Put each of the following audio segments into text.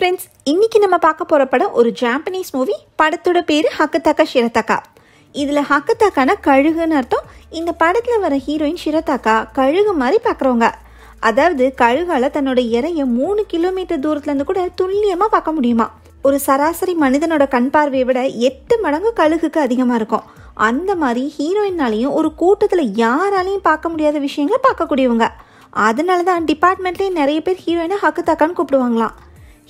friends இன்னைக்கு நம்ம பார்க்க போகிற படம் ஒரு ஜாப்பனீஸ் மூவி படத்தோட பேர் ஹக்கத்தாக்கா ஷிரத்தாக்கா இதில் ஹக்கத்தாக்கானா கழுகுன்னு அர்த்தம் இந்த படத்தில் வர ஹீரோயின் ஷிரத்தாக்கா கழுகு மாதிரி பார்க்குறவங்க அதாவது கழுகால தன்னோட இறைய மூணு கிலோமீட்டர் தூரத்துலேருந்து கூட துல்லியமாக பார்க்க முடியுமா ஒரு சராசரி மனிதனோட கண் பார்வையை விட எட்டு மடங்கு கழுகுக்கு அதிகமாக இருக்கும் அந்த மாதிரி ஹீரோயின்னாலையும் ஒரு கூட்டத்தில் யாராலையும் பார்க்க முடியாத விஷயங்களை பார்க்கக்கூடியவங்க அதனால தான் டிபார்ட்மெண்ட்லேயே நிறைய பேர் ஹீரோயினை ஹக்கு தாக்கான்னு கூப்பிடுவாங்களாம்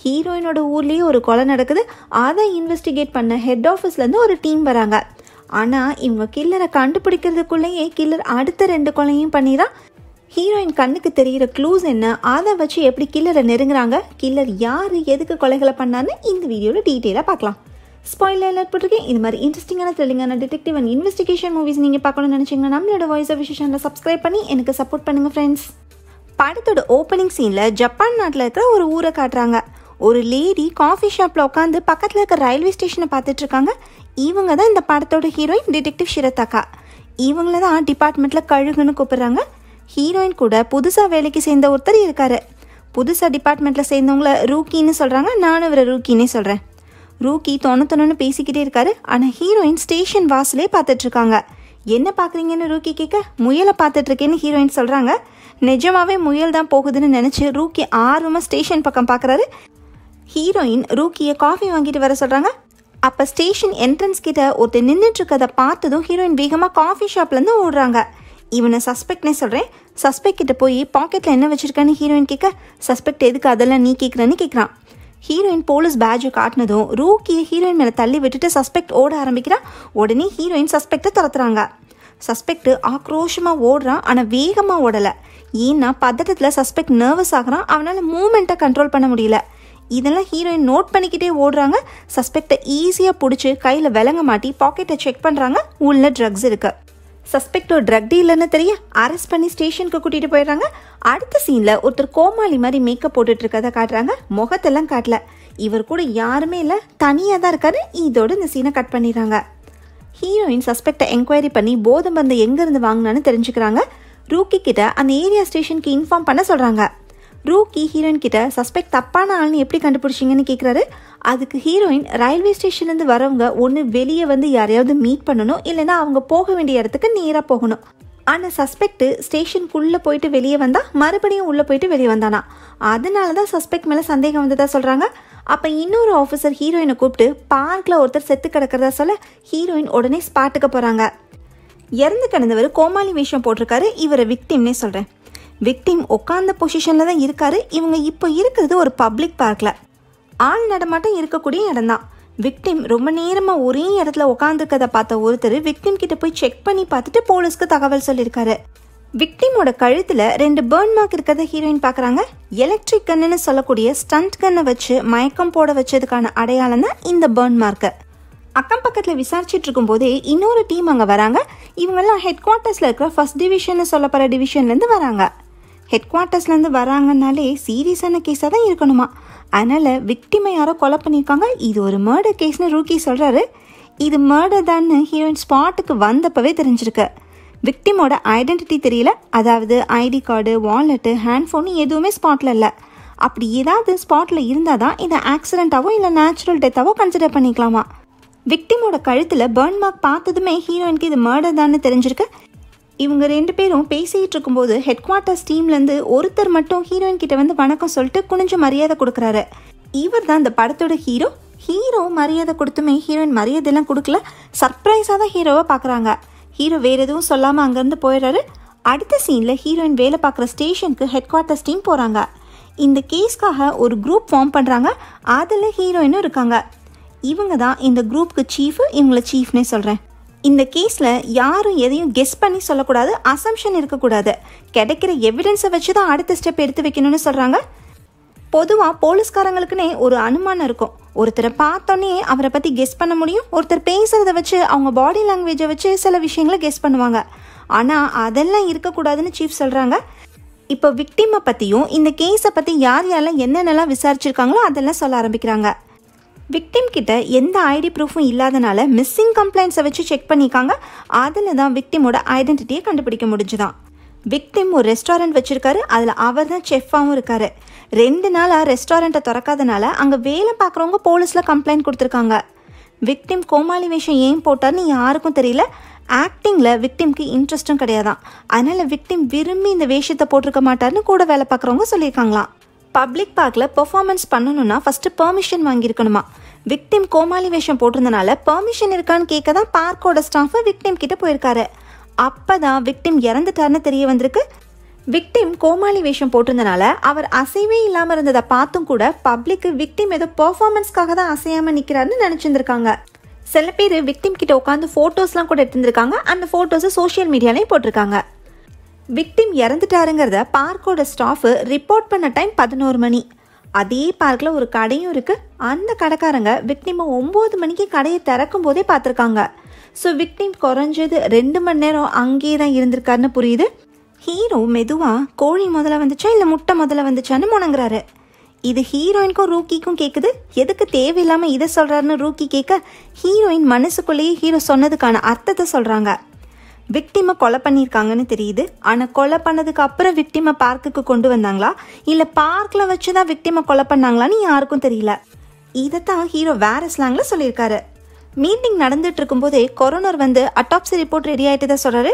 ஹீரோயினோட ஊர்லேயே ஒரு கொலை நடக்குது அதை இன்வெஸ்டிகேட் பண்ண ஹெட் ஆஃபீஸ்லேருந்து ஒரு டீம் வராங்க ஆனால் இவங்க கில்லரை கண்டுபிடிக்கிறதுக்குள்ளேயே கில்லர் அடுத்த ரெண்டு கொலையும் தான் ஹீரோயின் கண்ணுக்கு தெரிகிற க்ளூஸ் என்ன அதை வச்சு எப்படி கில்லரை நெருங்குறாங்க கில்லர் யார் எதுக்கு கொலைகளை பண்ணான்னு இந்த வீடியோவில் டீட்டெயிலாக பார்க்கலாம் ஸ்பாயில் அலர்ட் போட்டிருக்கேன் இது மாதிரி இன்ட்ரெஸ்டிங்கான த்ரில்லிங்கான டிடெக்டிவ் அண்ட் இன்வெஸ்டிகேஷன் மூவிஸ் நீங்கள் பார்க்கணும்னு நினச்சிங்கன்னா நம்மளோட வாய்ஸ் ஆஃப் விஷயம் சப்ஸ்கிரைப் பண்ணி எனக்கு சப்போர்ட் பண்ணுங்கள் ஃப்ரெண்ட்ஸ் படத்தோட ஓப்பனிங் சீனில் ஜப்பான் நாட்டில் இருக்கிற ஒரு ஊரை காட்டுறாங்க ஒரு லேடி காஃபி ஷாப்பில் உட்காந்து பக்கத்தில் இருக்க ரயில்வே ஸ்டேஷனை பார்த்துட்டு இருக்காங்க இவங்க தான் இந்த படத்தோட ஹீரோயின் டிடெக்டிவ் ஷிரத்தாக்கா இவங்கள தான் டிபார்ட்மெண்ட்டில் கழுகுன்னு கூப்பிட்றாங்க ஹீரோயின் கூட புதுசாக வேலைக்கு சேர்ந்த ஒருத்தர் இருக்காரு புதுசாக டிபார்ட்மெண்ட்டில் சேர்ந்தவங்கள ரூக்கின்னு சொல்கிறாங்க நானும் இவரை ரூக்கின்னே சொல்கிறேன் ரூக்கி தொண்ணு பேசிக்கிட்டே இருக்காரு ஆனால் ஹீரோயின் ஸ்டேஷன் வாசலே பார்த்துட்ருக்காங்க என்ன பார்க்குறீங்கன்னு ரூக்கி கேட்க முயலை பார்த்துட்ருக்கேன்னு ஹீரோயின் சொல்கிறாங்க நிஜமாவே முயல் தான் போகுதுன்னு நினச்சி ரூக்கி ஆர்வமாக ஸ்டேஷன் பக்கம் பார்க்குறாரு ஹீரோயின் ரூக்கியை காஃபி வாங்கிட்டு வர சொல்கிறாங்க அப்போ ஸ்டேஷன் என்ட்ரன்ஸ் கிட்ட ஒருத்தர் நின்றுட்டுருக்கதை பார்த்ததும் ஹீரோயின் வேகமாக காஃபி ஷாப்லேருந்து ஓடுறாங்க இவனை சஸ்பெக்ட்னே சொல்கிறேன் சஸ்பெக்ட் கிட்ட போய் பாக்கெட்டில் என்ன வச்சுருக்கான்னு ஹீரோயின் கேட்க சஸ்பெக்ட் எதுக்கு அதெல்லாம் நீ கேட்குறன்னு கேட்குறான் ஹீரோயின் போலீஸ் பேட்ஜை காட்டினதும் ரூக்கியை ஹீரோயின் மேலே தள்ளி விட்டுட்டு சஸ்பெக்ட் ஓட ஆரம்பிக்கிறா உடனே ஹீரோயின் சஸ்பெக்டை துரத்துறாங்க சஸ்பெக்ட் ஆக்ரோஷமாக ஓடுறான் ஆனால் வேகமாக ஓடலை ஏன்னா பதட்டத்தில் சஸ்பெக்ட் நர்வஸ் ஆகிறான் அவனால் மூமெண்ட்டை கண்ட்ரோல் பண்ண முடியல இதெல்லாம் ஹீரோயின் நோட் பண்ணிக்கிட்டே ஓடுறாங்க சஸ்பெக்டை ஈஸியாக பிடிச்சி கையில் விலங்க மாட்டி பாக்கெட்டை செக் பண்ணுறாங்க உள்ள ட்ரக்ஸ் இருக்குது சஸ்பெக்ட் ஒரு ட்ரக் டீலர்னு தெரிய அரெஸ்ட் பண்ணி ஸ்டேஷனுக்கு கூட்டிகிட்டு போயிடுறாங்க அடுத்த சீனில் ஒருத்தர் கோமாளி மாதிரி மேக்கப் போட்டுட்டு இருக்கதை காட்டுறாங்க முகத்தெல்லாம் காட்டல இவர் கூட யாருமே இல்லை தனியாக தான் இருக்காரு இதோடு இந்த சீனை கட் பண்ணிடுறாங்க ஹீரோயின் சஸ்பெக்டை என்கொயரி பண்ணி போதை மருந்து எங்கேருந்து வாங்கினான்னு தெரிஞ்சுக்கிறாங்க ரூக்கி கிட்ட அந்த ஏரியா ஸ்டேஷனுக்கு இன்ஃபார்ம் பண்ண சொல்கிறாங்க ரூக்கி ஹீரோயின் கிட்ட சஸ்பெக்ட் தப்பான ஆள்னு எப்படி கண்டுபிடிச்சிங்கன்னு கேட்குறாரு அதுக்கு ஹீரோயின் ரயில்வே ஸ்டேஷன்லேருந்து வரவங்க ஒன்று வெளியே வந்து யாரையாவது மீட் பண்ணணும் இல்லைன்னா அவங்க போக வேண்டிய இடத்துக்கு நேராக போகணும் ஆனால் சஸ்பெக்ட் ஸ்டேஷனுக்குள்ளே போயிட்டு வெளியே வந்தால் மறுபடியும் உள்ளே போயிட்டு வெளியே வந்தானா அதனால தான் சஸ்பெக்ட் மேலே சந்தேகம் வந்ததா சொல்கிறாங்க அப்போ இன்னொரு ஆஃபீஸர் ஹீரோயினை கூப்பிட்டு பார்க்கில் ஒருத்தர் செத்து கிடக்கிறதா சொல்ல ஹீரோயின் உடனே ஸ்பாட்டுக்கு போகிறாங்க இறந்து கிடந்தவர் கோமாளி வேஷம் போட்டிருக்காரு இவரை விக்டிம்னே சொல்கிறேன் விக்டிம் உட்காந்த பொசிஷனில் தான் இருக்காரு இவங்க இப்போ இருக்கிறது ஒரு பப்ளிக் பார்க்கில் ஆள் நடமாட்டம் இருக்கக்கூடிய இடம் தான் விக்டிம் ரொம்ப நேரமாக ஒரே இடத்துல உட்காந்துருக்கத பார்த்த ஒருத்தர் விக்டிம் கிட்ட போய் செக் பண்ணி பார்த்துட்டு போலீஸ்க்கு தகவல் சொல்லியிருக்காரு விக்டிமோட கழுத்தில் ரெண்டு பேர்ன் மார்க் இருக்கிறத ஹீரோயின் பார்க்குறாங்க எலக்ட்ரிக் கன்னு சொல்லக்கூடிய ஸ்டண்ட் கன்னை வச்சு மயக்கம் போட வச்சதுக்கான அடையாளம் தான் இந்த பேர்ன் மார்க்கு அக்கம் பக்கத்தில் விசாரிச்சுட்டு போதே இன்னொரு டீம் அங்கே வராங்க இவங்கெல்லாம் ஹெட் குவார்ட்டர்ஸில் இருக்கிற ஃபர்ஸ்ட் டிவிஷன் சொல்லப்படுற டிவிஷன்லேருந்து வராங்க ஹெட் குவார்ட்டர்ஸ்லேருந்து வராங்கனாலே சீரியஸான கேஸாக தான் இருக்கணுமா அதனால் விக்டிமை யாரோ கொலை பண்ணியிருக்காங்க இது ஒரு மர்டர் கேஸ்னு ரூக்கி சொல்கிறாரு இது மர்டர் தான் ஹீரோயின் ஸ்பாட்டுக்கு வந்தப்பவே தெரிஞ்சிருக்கு விக்டிமோட ஐடென்டிட்டி தெரியல அதாவது ஐடி கார்டு வாலெட்டு ஹேண்ட்ஃபோனு எதுவுமே ஸ்பாட்டில் இல்லை அப்படி ஏதாவது ஸ்பாட்டில் இருந்தால் தான் இதை ஆக்சிடெண்ட்டாவோ இல்லை நேச்சுரல் டெத்தாவோ கன்சிடர் பண்ணிக்கலாமா விக்டிமோட கழுத்தில் பேர்ன் மார்க் பார்த்ததுமே ஹீரோயினுக்கு இது மர்டர் தான்னு தெரிஞ்சிருக்கு இவங்க ரெண்டு பேரும் பேசிகிட்டு இருக்கும்போது ஹெட் குவார்ட்டர்ஸ் டீம்லேருந்து ஒருத்தர் மட்டும் ஹீரோயின் கிட்ட வந்து வணக்கம் சொல்லிட்டு குனிஞ்சு மரியாதை கொடுக்குறாரு இவர் தான் இந்த படத்தோட ஹீரோ ஹீரோ மரியாதை கொடுத்துமே ஹீரோயின் மரியாதையெல்லாம் கொடுக்கல சர்ப்ரைஸாக தான் ஹீரோவை பார்க்குறாங்க ஹீரோ வேறு எதுவும் சொல்லாமல் அங்கேருந்து போயிடுறாரு அடுத்த சீனில் ஹீரோயின் வேலை பார்க்குற ஸ்டேஷனுக்கு ஹெட் குவார்ட்டர்ஸ் டீம் போகிறாங்க இந்த கேஸ்க்காக ஒரு குரூப் ஃபார்ம் பண்ணுறாங்க அதில் ஹீரோயினும் இருக்காங்க இவங்க தான் இந்த குரூப்புக்கு சீஃபு இவங்களை சீஃப்னே சொல்கிறேன் இந்த கேஸில் யாரும் எதையும் கெஸ் பண்ணி சொல்லக்கூடாது அசம்ஷன் இருக்கக்கூடாது கிடைக்கிற எவிடன்ஸை வச்சு தான் அடுத்த ஸ்டெப் எடுத்து வைக்கணும்னு சொல்கிறாங்க பொதுவாக போலீஸ்காரங்களுக்குன்னே ஒரு அனுமானம் இருக்கும் ஒருத்தரை பார்த்தோன்னே அவரை பற்றி கெஸ் பண்ண முடியும் ஒருத்தர் பேசுகிறத வச்சு அவங்க பாடி லாங்குவேஜை வச்சு சில விஷயங்களை கெஸ் பண்ணுவாங்க ஆனால் அதெல்லாம் இருக்கக்கூடாதுன்னு சீஃப் சொல்கிறாங்க இப்போ விக்டிமை பற்றியும் இந்த கேஸை பற்றி யார் யாரெல்லாம் என்னென்னலாம் விசாரிச்சிருக்காங்களோ அதெல்லாம் சொல்ல ஆரம்பிக்கிறாங்க விக்டிம் கிட்ட எந்த ஐடி ப்ரூஃபும் இல்லாதனால மிஸ்ஸிங் கம்ப்ளைண்ட்ஸை வச்சு செக் பண்ணியிருக்காங்க அதில் தான் விக்டிமோட ஐடென்டிட்டியை கண்டுபிடிக்க முடிஞ்சுதான் விக்டிம் ஒரு ரெஸ்டாரண்ட் வச்சுருக்காரு அதில் அவர் தான் செஃப்பாகவும் இருக்காரு ரெண்டு நாளாக ரெஸ்டாரண்ட்டை திறக்காதனால அங்கே வேலை பார்க்குறவங்க போலீஸில் கம்ப்ளைண்ட் கொடுத்துருக்காங்க விக்டிம் கோமாளி வேஷம் ஏன் போட்டார்னு யாருக்கும் தெரியல ஆக்டிங்கில் விக்டிம்க்கு இன்ட்ரெஸ்ட்டும் கிடையாதான் அதனால் விக்டிம் விரும்பி இந்த வேஷத்தை போட்டிருக்க மாட்டார்னு கூட வேலை பார்க்குறவங்க சொல்லியிருக்காங்களாம் பப்ளிக் பார்க்கில் பர்ஃபார்மன்ஸ் பண்ணணும்னா ஃபஸ்ட்டு பெர்மிஷன் வாங்கியிருக்கணுமா விக்டிம் கோமாளி வேஷம் போட்டிருந்தனால பெர்மிஷன் இருக்கான்னு கேட்க தான் பார்க்கோட ஸ்டாஃபு விக்டிம் கிட்டே போயிருக்காரு அப்போ தான் விக்டிம் இறந்துட்டார்னு தெரிய வந்திருக்கு விக்டிம் கோமாளி வேஷம் போட்டிருந்தனால அவர் அசைவே இல்லாமல் இருந்ததை பார்த்தும் கூட பப்ளிக்கு விக்டிம் ஏதோ பர்ஃபார்மன்ஸ்க்காக தான் அசையாமல் நிற்கிறாருன்னு நினச்சிருந்துருக்காங்க சில பேர் விக்டிம் கிட்ட உட்காந்து ஃபோட்டோஸ்லாம் கூட எடுத்திருந்திருக்காங்க அந்த ஃபோட்டோஸை சோஷியல் மீடியாலையும் போட்டிருக்காங்க விக்டிம் இறந்துட்டாருங்கிறத பார்க்கோட ஸ்டாஃபு ரிப்போர்ட் பண்ண டைம் பதினோரு மணி அதே பார்க்கில் ஒரு கடையும் இருக்குது அந்த கடைக்காரங்க விக்டிமை ஒம்பது மணிக்கு கடையை திறக்கும் போதே பார்த்துருக்காங்க ஸோ விக்டிம் குறைஞ்சது ரெண்டு மணி நேரம் அங்கேயே தான் இருந்திருக்காருன்னு புரியுது ஹீரோ மெதுவாக கோழி முதல்ல வந்துச்சா இல்லை முட்டை முதல்ல வந்துச்சான்னு முணங்குறாரு இது ஹீரோயினுக்கும் ரூக்கிக்கும் கேட்குது எதுக்கு தேவையில்லாமல் இதை சொல்கிறாருன்னு ரூக்கி கேட்க ஹீரோயின் மனசுக்குள்ளேயே ஹீரோ சொன்னதுக்கான அர்த்தத்தை சொல்கிறாங்க விக்டிமை கொலை பண்ணியிருக்காங்கன்னு தெரியுது ஆனால் கொலை பண்ணதுக்கு அப்புறம் விக்டிமை பார்க்குக்கு கொண்டு வந்தாங்களா இல்லை பார்க்கில் வச்சு தான் விக்டிமை கொலை பண்ணாங்களான்னு யாருக்கும் தெரியல தான் ஹீரோ வேற ஸ்லாங்கில் சொல்லியிருக்காரு மீட்டிங் நடந்துட்டு இருக்கும்போதே கொரோனர் வந்து அட்டாப்சி ரிப்போர்ட் ரெடி ஆகிட்டு தான் சொல்கிறாரு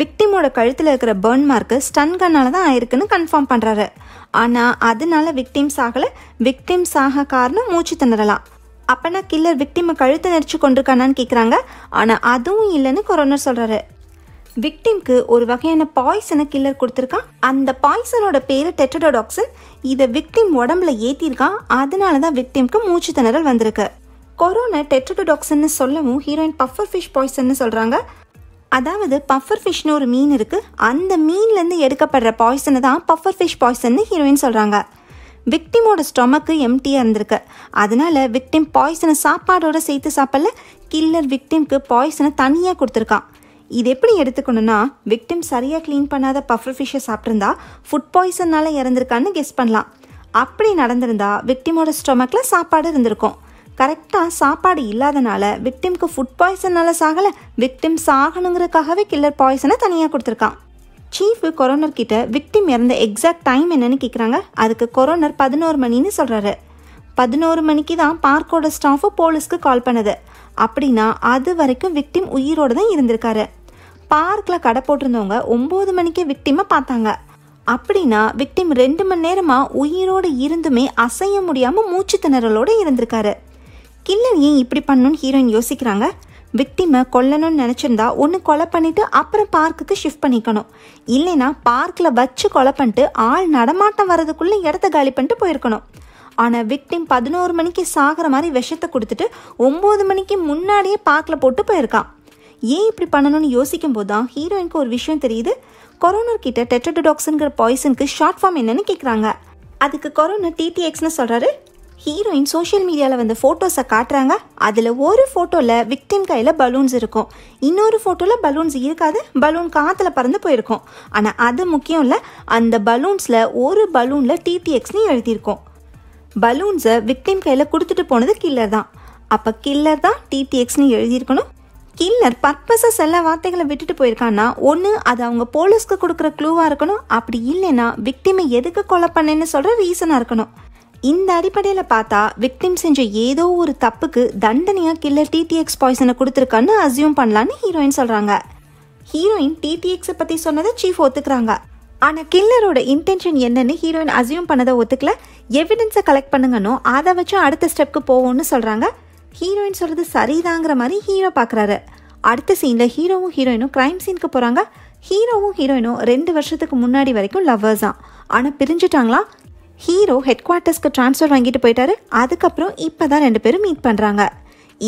விக்டிமோட கழுத்தில் இருக்கிற பேர்ன் மார்க்கு ஸ்டன் கண்ணால் தான் ஆயிருக்குன்னு கன்ஃபார்ம் பண்ணுறாரு ஆனால் அதனால விக்டிம்ஸ் ஆகலை விக்டிம்ஸ் ஆக காரணம் மூச்சு திணறலாம் அப்பனா கில்லர் விக்டிமை கழுத்தை நெரிச்சு கொண்டிருக்கானான்னு கேட்குறாங்க ஆனால் அதுவும் இல்லைன்னு கொரோனர் சொல்கிறாரு விக்டிம்க்கு ஒரு வகையான பாய்சன கில்லர் கொடுத்துருக்கான் அந்த பாய்சனோட பேரு டெட்டடோடாக்சன் இதை விக்டிம் உடம்புல ஏத்திருக்கான் அதனால தான் விக்டிம்க்கு மூச்சு திணறல் வந்திருக்கு கொரோனா டெட்டடோடாக்சன் சொல்லவும் ஹீரோயின் பஃபர் ஃபிஷ் பாய்சன் சொல்றாங்க அதாவது பஃபர் ஃபிஷ்னு ஒரு மீன் இருக்கு அந்த மீன்லேருந்து எடுக்கப்படுற பாய்சனை தான் பஃபர் ஃபிஷ் பாய்சன் ஹீரோயின் சொல்றாங்க விக்டிமோட ஸ்டொமக்கு எம்டியாக இருந்திருக்கு அதனால விக்டிம் பாய்சனை சாப்பாடோட சேர்த்து சாப்பிடல கில்லர் விக்டிம்க்கு பாய்சனை தனியாக கொடுத்துருக்கான் இது எப்படி எடுத்துக்கணும்னா விக்டிம் சரியாக க்ளீன் பண்ணாத பஃபர் ஃபிஷ்ஷை சாப்பிட்ருந்தா ஃபுட் பாய்சன்னால் இறந்துருக்கான்னு கெஸ் பண்ணலாம் அப்படி நடந்திருந்தா விக்டிமோட ஸ்டொமக்கில் சாப்பாடு இருந்திருக்கும் கரெக்டாக சாப்பாடு இல்லாதனால விக்டிம்க்கு ஃபுட் பாய்சன்னால் சாகலை விக்டிம் சாகணுங்கிறதுக்காகவே கில்லர் பாய்சனை தனியாக கொடுத்துருக்கான் சீஃப் கொரோனர் கிட்ட விக்டிம் இறந்த எக்ஸாக்ட் டைம் என்னன்னு கேட்குறாங்க அதுக்கு கொரோனர் பதினோரு மணின்னு சொல்கிறாரு பதினோரு மணிக்கு தான் பார்க்கோட ஸ்டாஃபு போலீஸ்க்கு கால் பண்ணுது அப்படின்னா அது வரைக்கும் விக்டிம் உயிரோடு தான் இருந்திருக்காரு பார்க்கில் கடை போட்டிருந்தவங்க ஒம்பது மணிக்கே விக்டிமை பார்த்தாங்க அப்படின்னா விக்டிம் ரெண்டு மணி நேரமாக உயிரோடு இருந்துமே அசைய முடியாமல் மூச்சு திணறலோடு இருந்திருக்காரு கில்லர் ஏன் இப்படி பண்ணணும்னு ஹீரோயின் யோசிக்கிறாங்க விக்டிமை கொல்லணும்னு நினச்சிருந்தா ஒன்று கொலை பண்ணிவிட்டு அப்புறம் பார்க்குக்கு ஷிஃப்ட் பண்ணிக்கணும் இல்லைன்னா பார்க்கில் வச்சு கொலை பண்ணிட்டு ஆள் நடமாட்டம் வர்றதுக்குள்ளே இடத்த காலி பண்ணிட்டு போயிருக்கணும் ஆனால் விக்டிம் பதினோரு மணிக்கு சாகிற மாதிரி விஷத்தை கொடுத்துட்டு ஒம்பது மணிக்கு முன்னாடியே பார்க்கில் போட்டு போயிருக்கான் ஏன் இப்படி பண்ணணும்னு யோசிக்கும் போது தான் ஹீரோயினுக்கு ஒரு விஷயம் தெரியுது கொரோனா கிட்ட டெட்டடோடாக்ஸுங்கிற பாய்சனுக்கு ஷார்ட் ஃபார்ம் என்னன்னு கேட்குறாங்க அதுக்கு கொரோனா டிடிஎக்ஸ்னு சொல்கிறாரு ஹீரோயின் சோஷியல் மீடியாவில் வந்த ஃபோட்டோஸை காட்டுறாங்க அதில் ஒரு ஃபோட்டோவில் விக்டிம் கையில் பலூன்ஸ் இருக்கும் இன்னொரு ஃபோட்டோவில் பலூன்ஸ் இருக்காது பலூன் காற்றுல பறந்து போயிருக்கும் ஆனால் அது முக்கியம் இல்லை அந்த பலூன்ஸில் ஒரு பலூனில் டிடிஎக்ஸ்னு எழுதியிருக்கோம் பலூன்ஸை விக்டிம் கையில் கொடுத்துட்டு போனது கில்லர் தான் அப்போ கில்லர் தான் டிடிஎக்ஸ்னு எழுதியிருக்கணும் கில்லர் பர்பஸாக செல்ல வார்த்தைகளை விட்டுட்டு போயிருக்கான்னா ஒன்று அது அவங்க போலீஸ்க்கு கொடுக்குற க்ளூவாக இருக்கணும் அப்படி இல்லைன்னா விக்டிமை எதுக்கு கொலை பண்ணேன்னு சொல்கிற ரீசனாக இருக்கணும் இந்த அடிப்படையில் பார்த்தா விக்டிம் செஞ்ச ஏதோ ஒரு தப்புக்கு தண்டனையாக கில்லர் டிடிஎக்ஸ் பாய்சனை கொடுத்துருக்கான்னு அசியூம் பண்ணலான்னு ஹீரோயின் சொல்கிறாங்க ஹீரோயின் டிடிஎக்ஸை பற்றி சொன்னதை சீஃப் ஒத்துக்கிறாங்க ஆனால் கில்லரோட இன்டென்ஷன் என்னன்னு ஹீரோயின் அசியூம் பண்ணதை ஒத்துக்கல எவிடன்ஸை கலெக்ட் பண்ணுங்கன்னு அதை வச்சு அடுத்த ஸ்டெப்க்கு போவோம்னு சொல்கிறாங்க ஹீரோயின் சொல்கிறது சரிதாங்கிற மாதிரி ஹீரோ பார்க்குறாரு அடுத்த சீனில் ஹீரோவும் ஹீரோயினும் க்ரைம் சீனுக்கு போகிறாங்க ஹீரோவும் ஹீரோயினும் ரெண்டு வருஷத்துக்கு முன்னாடி வரைக்கும் லவ்வர்ஸ் தான் ஆனால் பிரிஞ்சுட்டாங்களா ஹீரோ ஹெட் குவார்ட்டர்ஸ்க்கு ட்ரான்ஸ்ஃபர் வாங்கிட்டு போயிட்டாரு அதுக்கப்புறம் இப்போ தான் ரெண்டு பேரும் மீட் பண்ணுறாங்க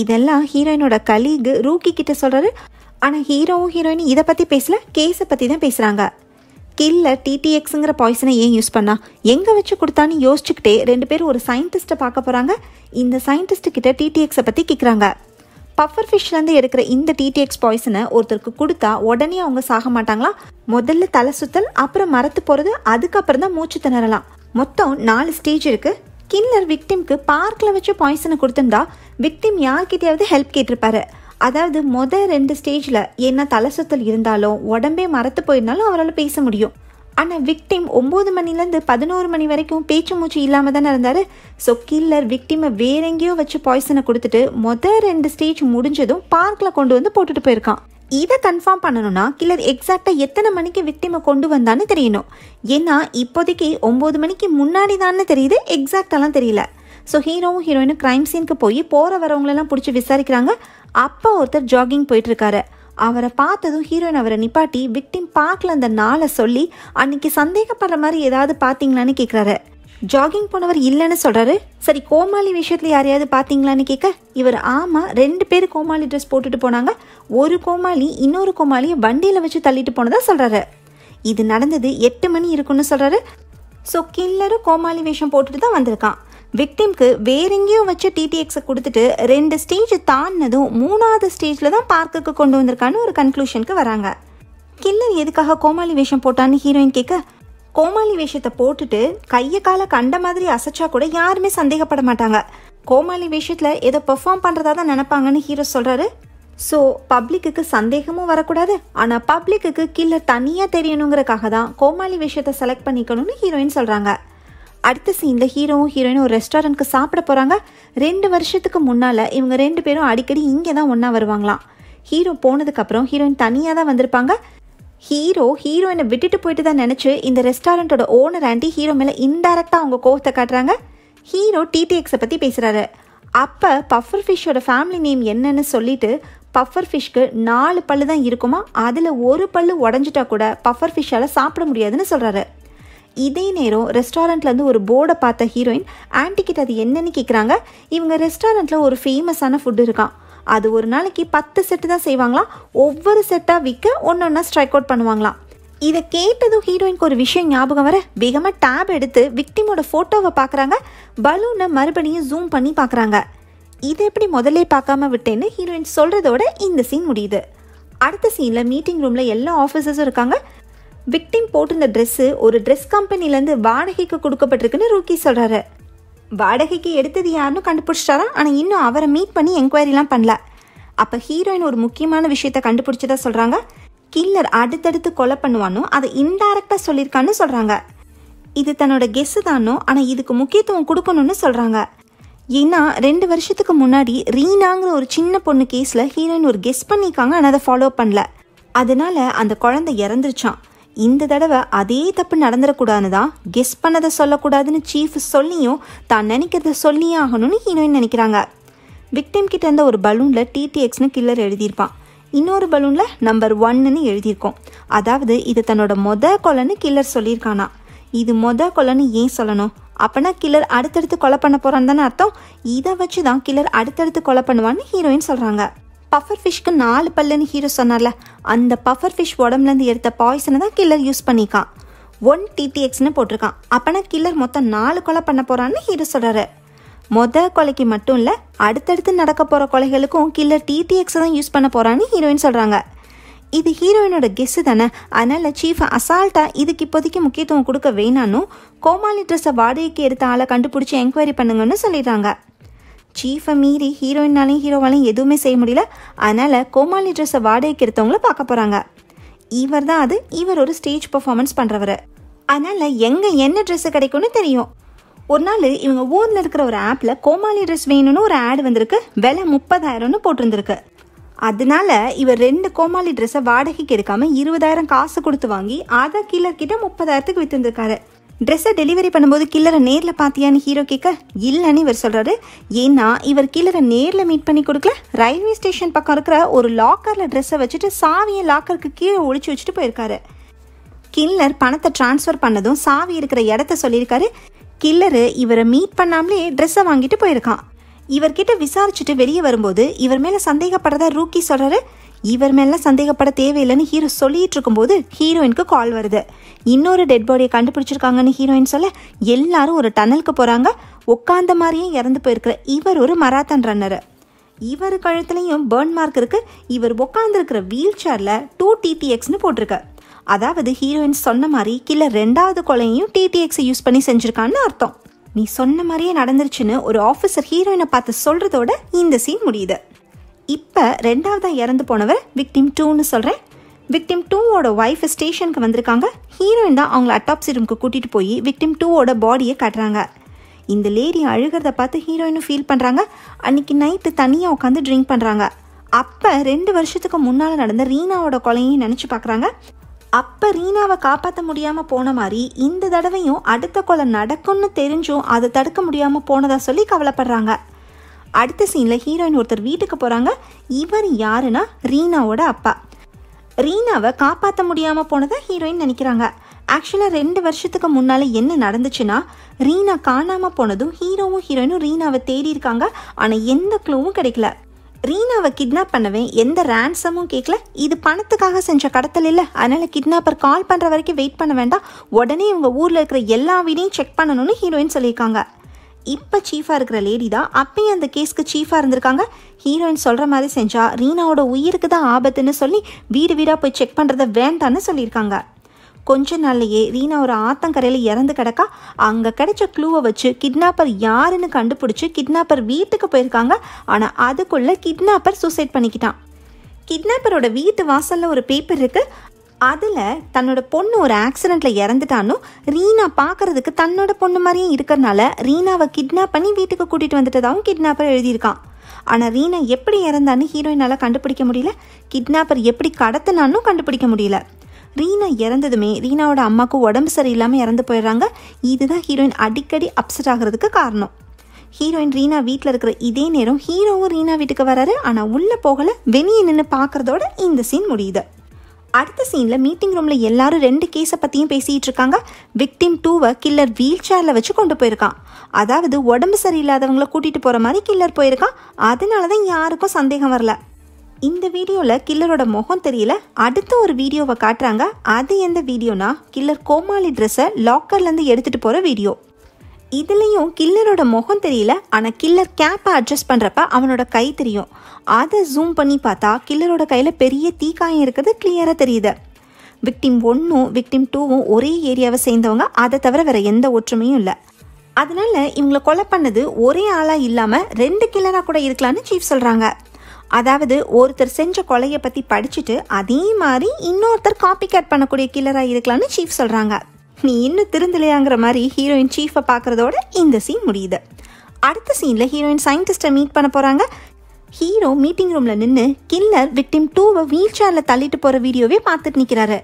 இதெல்லாம் ஹீரோயினோட கலீகு ரூக்கி கிட்ட சொல்கிறாரு ஆனால் ஹீரோவும் ஹீரோயினும் இதை பற்றி பேசல கேஸை பற்றி தான் பேசுகிறாங்க கில்ல டிடிஎக்ஸுங்கிற பாய்சனை ஏன் யூஸ் பண்ணா எங்கே வச்சு கொடுத்தான்னு யோசிச்சுக்கிட்டே ரெண்டு பேரும் ஒரு சயின்டிஸ்ட்டை பார்க்க போகிறாங்க இந்த சயின்டிஸ்ட்டுக்கிட்ட டிடிஎக்ஸை பற்றி கேட்குறாங்க பஃபர் ஃபிஷ்லேருந்து எடுக்கிற இந்த டிடிஎக்ஸ் பாய்சனை ஒருத்தருக்கு கொடுத்தா உடனே அவங்க சாக மாட்டாங்களா முதல்ல தலை சுத்தல் அப்புறம் மரத்து போகிறது அதுக்கப்புறம் தான் மூச்சு திணறலாம் மொத்தம் நாலு ஸ்டேஜ் இருக்குது கில்லர் விக்டிம்க்கு பார்க்கில் வச்சு பாய்சனை கொடுத்துருந்தா விக்டிம் யார்கிட்டயாவது ஹெல்ப் கேட்டிருப்பாரு அதாவது மொதல் ரெண்டு ஸ்டேஜில் ஏன்னா தலை சுத்தல் இருந்தாலும் உடம்பே மரத்து போயிருந்தாலும் அவரால் பேச முடியும் ஆனால் விக்டிம் ஒம்பது மணிலேருந்து பதினோரு மணி வரைக்கும் பேச்சு மூச்சு இல்லாமல் தானே இருந்தார் ஸோ கில்லர் விக்டிமை வேற எங்கேயோ வச்சு பாய்சனை கொடுத்துட்டு மொதல் ரெண்டு ஸ்டேஜ் முடிஞ்சதும் பார்க்கில் கொண்டு வந்து போட்டுட்டு போயிருக்கான் இதை கன்ஃபார்ம் பண்ணணும்னா கில்லர் எக்ஸாக்டாக எத்தனை மணிக்கு விக்டிமை கொண்டு வந்தான்னு தெரியணும் ஏன்னா இப்போதைக்கு ஒம்பது மணிக்கு முன்னாடி தான் தெரியுது எக்ஸாக்டாலாம் தெரியல ஸோ ஹீரோவும் ஹீரோயினும் கிரைம் சீனுக்கு போய் போகிற வரவங்களெல்லாம் பிடிச்சி விசாரிக்கிறாங்க அப்பா ஒருத்தர் ஜாகிங் போயிட்டுருக்காரு அவரை பார்த்ததும் ஹீரோயின் அவரை நிப்பாட்டி விக்டிம் பார்க்கல அந்த நாளை சொல்லி அன்னைக்கு சந்தேகப்படுற மாதிரி ஏதாவது பார்த்தீங்களான்னு கேட்குறாரு ஜாகிங் போனவர் இல்லைன்னு சொல்கிறாரு சரி கோமாளி விஷயத்தில் யாரையாவது பார்த்தீங்களான்னு கேட்க இவர் ஆமாம் ரெண்டு பேர் கோமாளி ட்ரெஸ் போட்டுட்டு போனாங்க ஒரு கோமாளி இன்னொரு கோமாளியை வண்டியில் வச்சு தள்ளிட்டு போனதாக சொல்கிறாரு இது நடந்தது எட்டு மணி இருக்குன்னு சொல்கிறாரு ஸோ கில்லரும் கோமாளி வேஷம் போட்டுட்டு தான் வந்திருக்கான் விக்டிம்க்கு வேறெங்கேயும் வச்ச டிடிஎக்ஸை கொடுத்துட்டு ரெண்டு ஸ்டேஜ் தாண்டினதும் மூணாவது ஸ்டேஜில் தான் பார்க்குக்கு கொண்டு வந்திருக்கான்னு ஒரு கன்க்ளூஷனுக்கு வராங்க கில்லர் எதுக்காக கோமாளி வேஷம் போட்டான்னு ஹீரோயின் கேட்க கோமாளி வேஷத்தை போட்டுட்டு கையை காலை கண்ட மாதிரி அசைச்சா கூட யாருமே சந்தேகப்பட மாட்டாங்க கோமாளி வேஷத்தில் ஏதோ பெர்ஃபார்ம் பண்ணுறதா தான் நினப்பாங்கன்னு ஹீரோ சொல்கிறாரு ஸோ பப்ளிக்குக்கு சந்தேகமும் வரக்கூடாது ஆனால் பப்ளிக்குக்கு கில்லர் தனியாக தெரியணுங்கிறக்காக தான் கோமாளி விஷயத்தை செலக்ட் பண்ணிக்கணும்னு ஹீரோயின் சொல்கிறாங்க அடுத்த சீனில் ஹீரோவும் ஹீரோயினும் ஒரு ரெஸ்டாரண்ட்டுக்கு சாப்பிட போகிறாங்க ரெண்டு வருஷத்துக்கு முன்னால் இவங்க ரெண்டு பேரும் அடிக்கடி இங்கே தான் ஒன்றா வருவாங்களாம் ஹீரோ போனதுக்கப்புறம் ஹீரோயின் தனியாக தான் வந்திருப்பாங்க ஹீரோ ஹீரோயினை விட்டுட்டு போயிட்டு தான் நினச்சி இந்த ரெஸ்டாரண்ட்டோட ஓனர் ஆண்டி ஹீரோ மேலே இன்டெரக்டாக அவங்க கோவத்தை காட்டுறாங்க ஹீரோ டிடிஎக்ஸை பற்றி பேசுகிறாரு அப்போ பஃபர் ஃபிஷ்ஷோட ஃபேமிலி நேம் என்னன்னு சொல்லிட்டு பஃபர் ஃபிஷ்க்கு நாலு பல்லு தான் இருக்குமா அதில் ஒரு பல்லு உடஞ்சிட்டா கூட பஃபர் ஃபிஷ்ஷால் சாப்பிட முடியாதுன்னு சொல்கிறாரு இதே நேரம் ரெஸ்டாரண்ட்லேருந்து ஒரு போர்டை பார்த்த ஹீரோயின் ஆன்டிக்கிட்ட அது என்னன்னு கேட்குறாங்க இவங்க ரெஸ்டாரண்ட்டில் ஒரு ஃபேமஸான ஃபுட்டு இருக்கான் அது ஒரு நாளைக்கு பத்து செட்டு தான் செய்வாங்களாம் ஒவ்வொரு செட்டாக விற்க ஒன்று ஒன்றா ஸ்ட்ரைக் அவுட் பண்ணுவாங்களாம் இதை கேட்டதும் ஹீரோயினுக்கு ஒரு விஷயம் ஞாபகம் வர வேகமாக டேப் எடுத்து விக்டிமோட ஃபோட்டோவை பார்க்குறாங்க பலூனை மறுபடியும் ஜூம் பண்ணி பார்க்குறாங்க இதை எப்படி முதலே பார்க்காம விட்டேன்னு ஹீரோயின் சொல்கிறதோட இந்த சீன் முடியுது அடுத்த சீனில் மீட்டிங் ரூமில் எல்லா ஆஃபீஸர்ஸும் இருக்காங்க விக்டிம் போட்டிருந்த ட்ரெஸ்ஸு ஒரு ட்ரெஸ் கம்பெனிலேருந்து வாடகைக்கு கொடுக்கப்பட்டிருக்குன்னு ரூக்கி சொல்கிறாரு வாடகைக்கு எடுத்தது யாருன்னு கண்டுபிடிச்சிட்டாரா ஆனால் இன்னும் அவரை மீட் பண்ணி என்கொயரிலாம் பண்ணல அப்போ ஹீரோயின் ஒரு முக்கியமான விஷயத்தை கண்டுபிடிச்சதா சொல்கிறாங்க கில்லர் அடுத்தடுத்து கொலை பண்ணுவானோ அதை இன்டைரக்டாக சொல்லியிருக்கான்னு சொல்கிறாங்க இது தன்னோட கெஸ்ஸு தானோ ஆனால் இதுக்கு முக்கியத்துவம் கொடுக்கணும்னு சொல்கிறாங்க ஏன்னா ரெண்டு வருஷத்துக்கு முன்னாடி ரீனாங்கிற ஒரு சின்ன பொண்ணு கேஸில் ஹீரோயின் ஒரு கெஸ் பண்ணியிருக்காங்க ஆனால் அதை ஃபாலோ பண்ணல அதனால அந்த குழந்தை இறந்துருச்சான் இந்த தடவை அதே தப்பு நடந்துடக்கூடாதுதான் கெஸ் பண்ணதை சொல்லக்கூடாதுன்னு சீஃப் சொல்லியும் தான் நினைக்கிறத சொல்லியே ஆகணும்னு ஹீரோயின் நினைக்கிறாங்க விக்டிம் கிட்ட இருந்த ஒரு பலூனில் டிடிஎக்ஸ்னு கில்லர் எழுதியிருப்பான் இன்னொரு பலூனில் நம்பர் ஒன்னு எழுதியிருக்கோம் அதாவது இது தன்னோட மொத கொலைன்னு கில்லர் சொல்லியிருக்கானா இது மொத கொலைன்னு ஏன் சொல்லணும் அப்பனா கில்லர் அடுத்தடுத்து கொலை பண்ண போறான்னு தானே அர்த்தம் இதை வச்சு தான் கில்லர் அடுத்தடுத்து கொலை பண்ணுவான்னு ஹீரோயின் சொல்கிறாங்க பஃபர் ஃபிஷ்க்கு நாலு பல்லுன்னு ஹீரோ சொன்னார்ல அந்த பஃபர் ஃபிஷ் உடம்புலேருந்து எடுத்த பாய்சனை தான் கில்லர் யூஸ் பண்ணிக்கான் ஒன் டிடிஎக்ஸ்னு போட்டிருக்கான் அப்போனா கில்லர் மொத்தம் நாலு கொலை பண்ண போகிறான்னு ஹீரோ சொல்கிறாரு மொத கொலைக்கு மட்டும் இல்லை அடுத்தடுத்து நடக்க போகிற கொலைகளுக்கும் கில்லர் டிடிஎக்ஸை தான் யூஸ் பண்ண போகிறான்னு ஹீரோயின் சொல்கிறாங்க இது ஹீரோயினோட கெஸ்ஸு தானே அதனால் சீஃப் அசால்ட்டாக இதுக்கு இப்போதைக்கு முக்கியத்துவம் கொடுக்க வேணான்னு கோமாளி ட்ரெஸ்ஸை வாடகைக்கு எடுத்த ஆளை கண்டுபிடிச்சி என்கொயரி பண்ணுங்கன்னு சொல்லிடுறாங்க சீஃபை மீறி ஹீரோயின்னாலையும் ஹீரோவாலையும் எதுவுமே செய்ய முடியல அதனால் கோமாளி ட்ரெஸ்ஸை வாடகைக்கு எடுத்தவங்கள பார்க்க போகிறாங்க இவர் தான் அது இவர் ஒரு ஸ்டேஜ் பர்ஃபார்மன்ஸ் பண்ணுறவர் அதனால் எங்கே என்ன ட்ரெஸ்ஸு கிடைக்கும்னு தெரியும் ஒரு நாள் இவங்க ஊரில் இருக்கிற ஒரு ஆப்பில் கோமாளி ட்ரெஸ் வேணும்னு ஒரு ஆடு வந்திருக்கு விலை முப்பதாயிரம்னு போட்டிருந்துருக்கு அதனால இவர் ரெண்டு கோமாளி ட்ரெஸ்ஸை வாடகைக்கு எடுக்காமல் இருபதாயிரம் காசு கொடுத்து வாங்கி ஆதா கீழே கிட்ட முப்பதாயிரத்துக்கு விற்றுருந்துருக்காரு ட்ரெஸ்ஸை டெலிவரி பண்ணும்போது கில்லரை நேரில் பார்த்தியான்னு ஹீரோ கேட்க இல்லைன்னு இவர் சொல்கிறாரு ஏன்னா இவர் கில்லரை நேரில் மீட் பண்ணி கொடுக்கல ரயில்வே ஸ்டேஷன் பக்கம் இருக்கிற ஒரு லாக்கரில் ட்ரெஸ்ஸை வச்சுட்டு சாவியை லாக்கருக்கு கீழே ஒழிச்சு வச்சுட்டு போயிருக்காரு கில்லர் பணத்தை டிரான்ஸ்ஃபர் பண்ணதும் சாவி இருக்கிற இடத்த சொல்லியிருக்காரு கில்லரு இவரை மீட் பண்ணாமலே ட்ரெஸ்ஸை வாங்கிட்டு போயிருக்கான் இவர்கிட்ட விசாரிச்சுட்டு வெளியே வரும்போது இவர் மேலே சந்தேகப்படுறதா ரூக்கி சொல்கிறாரு இவர் மேலாம் சந்தேகப்பட தேவையில்லைன்னு ஹீரோ சொல்லிட்டு இருக்கும்போது ஹீரோயினுக்கு கால் வருது இன்னொரு டெட் பாடியை கண்டுபிடிச்சிருக்காங்கன்னு ஹீரோயின் சொல்ல எல்லாரும் ஒரு டனலுக்கு போகிறாங்க உட்காந்த மாதிரியே இறந்து போயிருக்கிற இவர் ஒரு மராத்தன் ரன்னரு இவர் கழுத்துலையும் பேர்ன் மார்க் இருக்குது இவர் உட்காந்துருக்கிற வீல் சேரில் டூ டிடிஎக்ஸ்னு போட்டிருக்கு அதாவது ஹீரோயின் சொன்ன மாதிரி கீழே ரெண்டாவது கொலையையும் டிடிஎக்ஸை யூஸ் பண்ணி செஞ்சுருக்கான்னு அர்த்தம் நீ சொன்ன மாதிரியே நடந்துருச்சுன்னு ஒரு ஆஃபீஸர் ஹீரோயினை பார்த்து சொல்கிறதோட இந்த சீன் முடியுது இப்போ ரெண்டாவதாக இறந்து போனவர் விக்டிம் டூன்னு சொல்கிறேன் விக்டிம் டூவோட ஒய்ஃப் ஸ்டேஷனுக்கு வந்திருக்காங்க ஹீரோயின் தான் அவங்கள அட்டாப்சி ரூமுக்கு கூட்டிகிட்டு போய் விக்டிம் டூவோட பாடியை கட்டுறாங்க இந்த லேடி அழுகிறத பார்த்து ஹீரோயினும் ஃபீல் பண்ணுறாங்க அன்றைக்கி நைட்டு தனியாக உட்காந்து ட்ரிங்க் பண்ணுறாங்க அப்போ ரெண்டு வருஷத்துக்கு முன்னால் நடந்த ரீனாவோட கொலையும் நினச்சி பார்க்குறாங்க அப்போ ரீனாவை காப்பாற்ற முடியாமல் போன மாதிரி இந்த தடவையும் அடுத்த கொலை நடக்கும்னு தெரிஞ்சும் அதை தடுக்க முடியாமல் போனதாக சொல்லி கவலைப்படுறாங்க அடுத்த சீனில் ஹீரோயின் ஒருத்தர் வீட்டுக்கு போகிறாங்க இவர் யாருன்னா ரீனாவோட அப்பா ரீனாவை காப்பாற்ற முடியாமல் போனதை ஹீரோயின் நினைக்கிறாங்க ஆக்சுவலாக ரெண்டு வருஷத்துக்கு முன்னால் என்ன நடந்துச்சுன்னா ரீனா காணாமல் போனதும் ஹீரோவும் ஹீரோயினும் ரீனாவை தேடி இருக்காங்க ஆனால் எந்த க்ளூவும் கிடைக்கல ரீனாவை கிட்னாப் பண்ணவேன் எந்த ரேன்சமும் கேட்கல இது பணத்துக்காக செஞ்ச கடத்தல் இல்லை அதனால் கிட்னாப்பர் கால் பண்ணுற வரைக்கும் வெயிட் பண்ண வேண்டாம் உடனே இவங்க ஊரில் இருக்கிற எல்லா வீடையும் செக் பண்ணணும்னு ஹீரோயின் சொல்லியிருக்காங்க இப்போ சீஃபாக இருக்கிற லேடி தான் அப்பயும் அந்த கேஸ்க்கு சீஃபாக இருந்திருக்காங்க ஹீரோயின் சொல்கிற மாதிரி செஞ்சால் ரீனாவோட உயிருக்கு தான் ஆபத்துன்னு சொல்லி வீடு வீடாக போய் செக் பண்ணுறத வேண்டான்னு சொல்லியிருக்காங்க கொஞ்ச நாள்லையே ரீனா ஒரு ஆத்தங்கரையில் இறந்து கிடக்கா அங்கே கிடைச்ச க்ளூவை வச்சு கிட்னாப்பர் யாருன்னு கண்டுபிடிச்சி கிட்னாப்பர் வீட்டுக்கு போயிருக்காங்க ஆனால் அதுக்குள்ளே கிட்னாப்பர் சூசைட் பண்ணிக்கிட்டான் கிட்னாப்பரோட வீட்டு வாசலில் ஒரு பேப்பர் இருக்குது அதில் தன்னோட பொண்ணு ஒரு ஆக்சிடெண்ட்டில் இறந்துட்டானும் ரீனா பார்க்குறதுக்கு தன்னோட பொண்ணு மாதிரியே இருக்கிறனால ரீனாவை கிட்னாப் பண்ணி வீட்டுக்கு கூட்டிகிட்டு வந்துட்டதாகவும் கிட்னாப்பர் எழுதியிருக்கான் ஆனால் ரீனா எப்படி இறந்தான்னு ஹீரோயினால் கண்டுபிடிக்க முடியல கிட்னாப்பர் எப்படி கடத்தினான்னு கண்டுபிடிக்க முடியல ரீனா இறந்ததுமே ரீனாவோட அம்மாவுக்கு உடம்பு சரியில்லாமல் இறந்து போயிடுறாங்க இதுதான் ஹீரோயின் அடிக்கடி அப்செட் ஆகிறதுக்கு காரணம் ஹீரோயின் ரீனா வீட்டில் இருக்கிற இதே நேரம் ஹீரோவும் ரீனா வீட்டுக்கு வராரு ஆனால் உள்ளே போகலை வெளியே நின்று பார்க்குறதோட இந்த சீன் முடியுது அடுத்த சீனில் மீட்டிங் ரூமில் எல்லாரும் ரெண்டு கேஸை பற்றியும் பேசிகிட்டு இருக்காங்க விக்டிம் டூவை கில்லர் வீல் சேரில் வச்சு கொண்டு போயிருக்கான் அதாவது உடம்பு சரியில்லாதவங்கள கூட்டிகிட்டு போகிற மாதிரி கில்லர் போயிருக்கான் அதனால தான் யாருக்கும் சந்தேகம் வரல இந்த வீடியோவில் கில்லரோட முகம் தெரியல அடுத்த ஒரு வீடியோவை காட்டுறாங்க அது எந்த வீடியோனா கில்லர் கோமாளி ட்ரெஸ்ஸை லாக்கர்லேருந்து எடுத்துகிட்டு போகிற வீடியோ இதுலேயும் கில்லரோட முகம் தெரியல ஆனால் கில்லர் கேப்பை அட்ஜஸ்ட் பண்ணுறப்ப அவனோட கை தெரியும் அதை ஜூம் பண்ணி பார்த்தா கில்லரோட கையில் பெரிய தீக்காயம் இருக்கிறது கிளியராக தெரியுது விக்டிம் ஒன்றும் விக்டிம் டூவும் ஒரே ஏரியாவை சேர்ந்தவங்க அதை தவிர வேறு எந்த ஒற்றுமையும் இல்லை அதனால இவங்களை கொலை பண்ணது ஒரே ஆளாக இல்லாமல் ரெண்டு கில்லராக கூட இருக்கலான்னு சீஃப் சொல்கிறாங்க அதாவது ஒருத்தர் செஞ்ச கொலையை பற்றி படிச்சுட்டு அதே மாதிரி இன்னொருத்தர் காப்பி கேட் பண்ணக்கூடிய கில்லராக இருக்கலான்னு சீஃப் சொல்கிறாங்க நீ இன்னும் திருந்தலையாங்கிற மாதிரி ஹீரோயின் சீஃபை பார்க்குறதோட இந்த சீன் முடியுது அடுத்த சீனில் ஹீரோயின் சயின்டிஸ்ட்டை மீட் பண்ண போகிறாங்க ஹீரோ மீட்டிங் ரூமில் நின்று கில்லர் விக்டிம் டூவை வீல் சேரில் தள்ளிட்டு போகிற வீடியோவே பார்த்துட்டு நிற்கிறாரு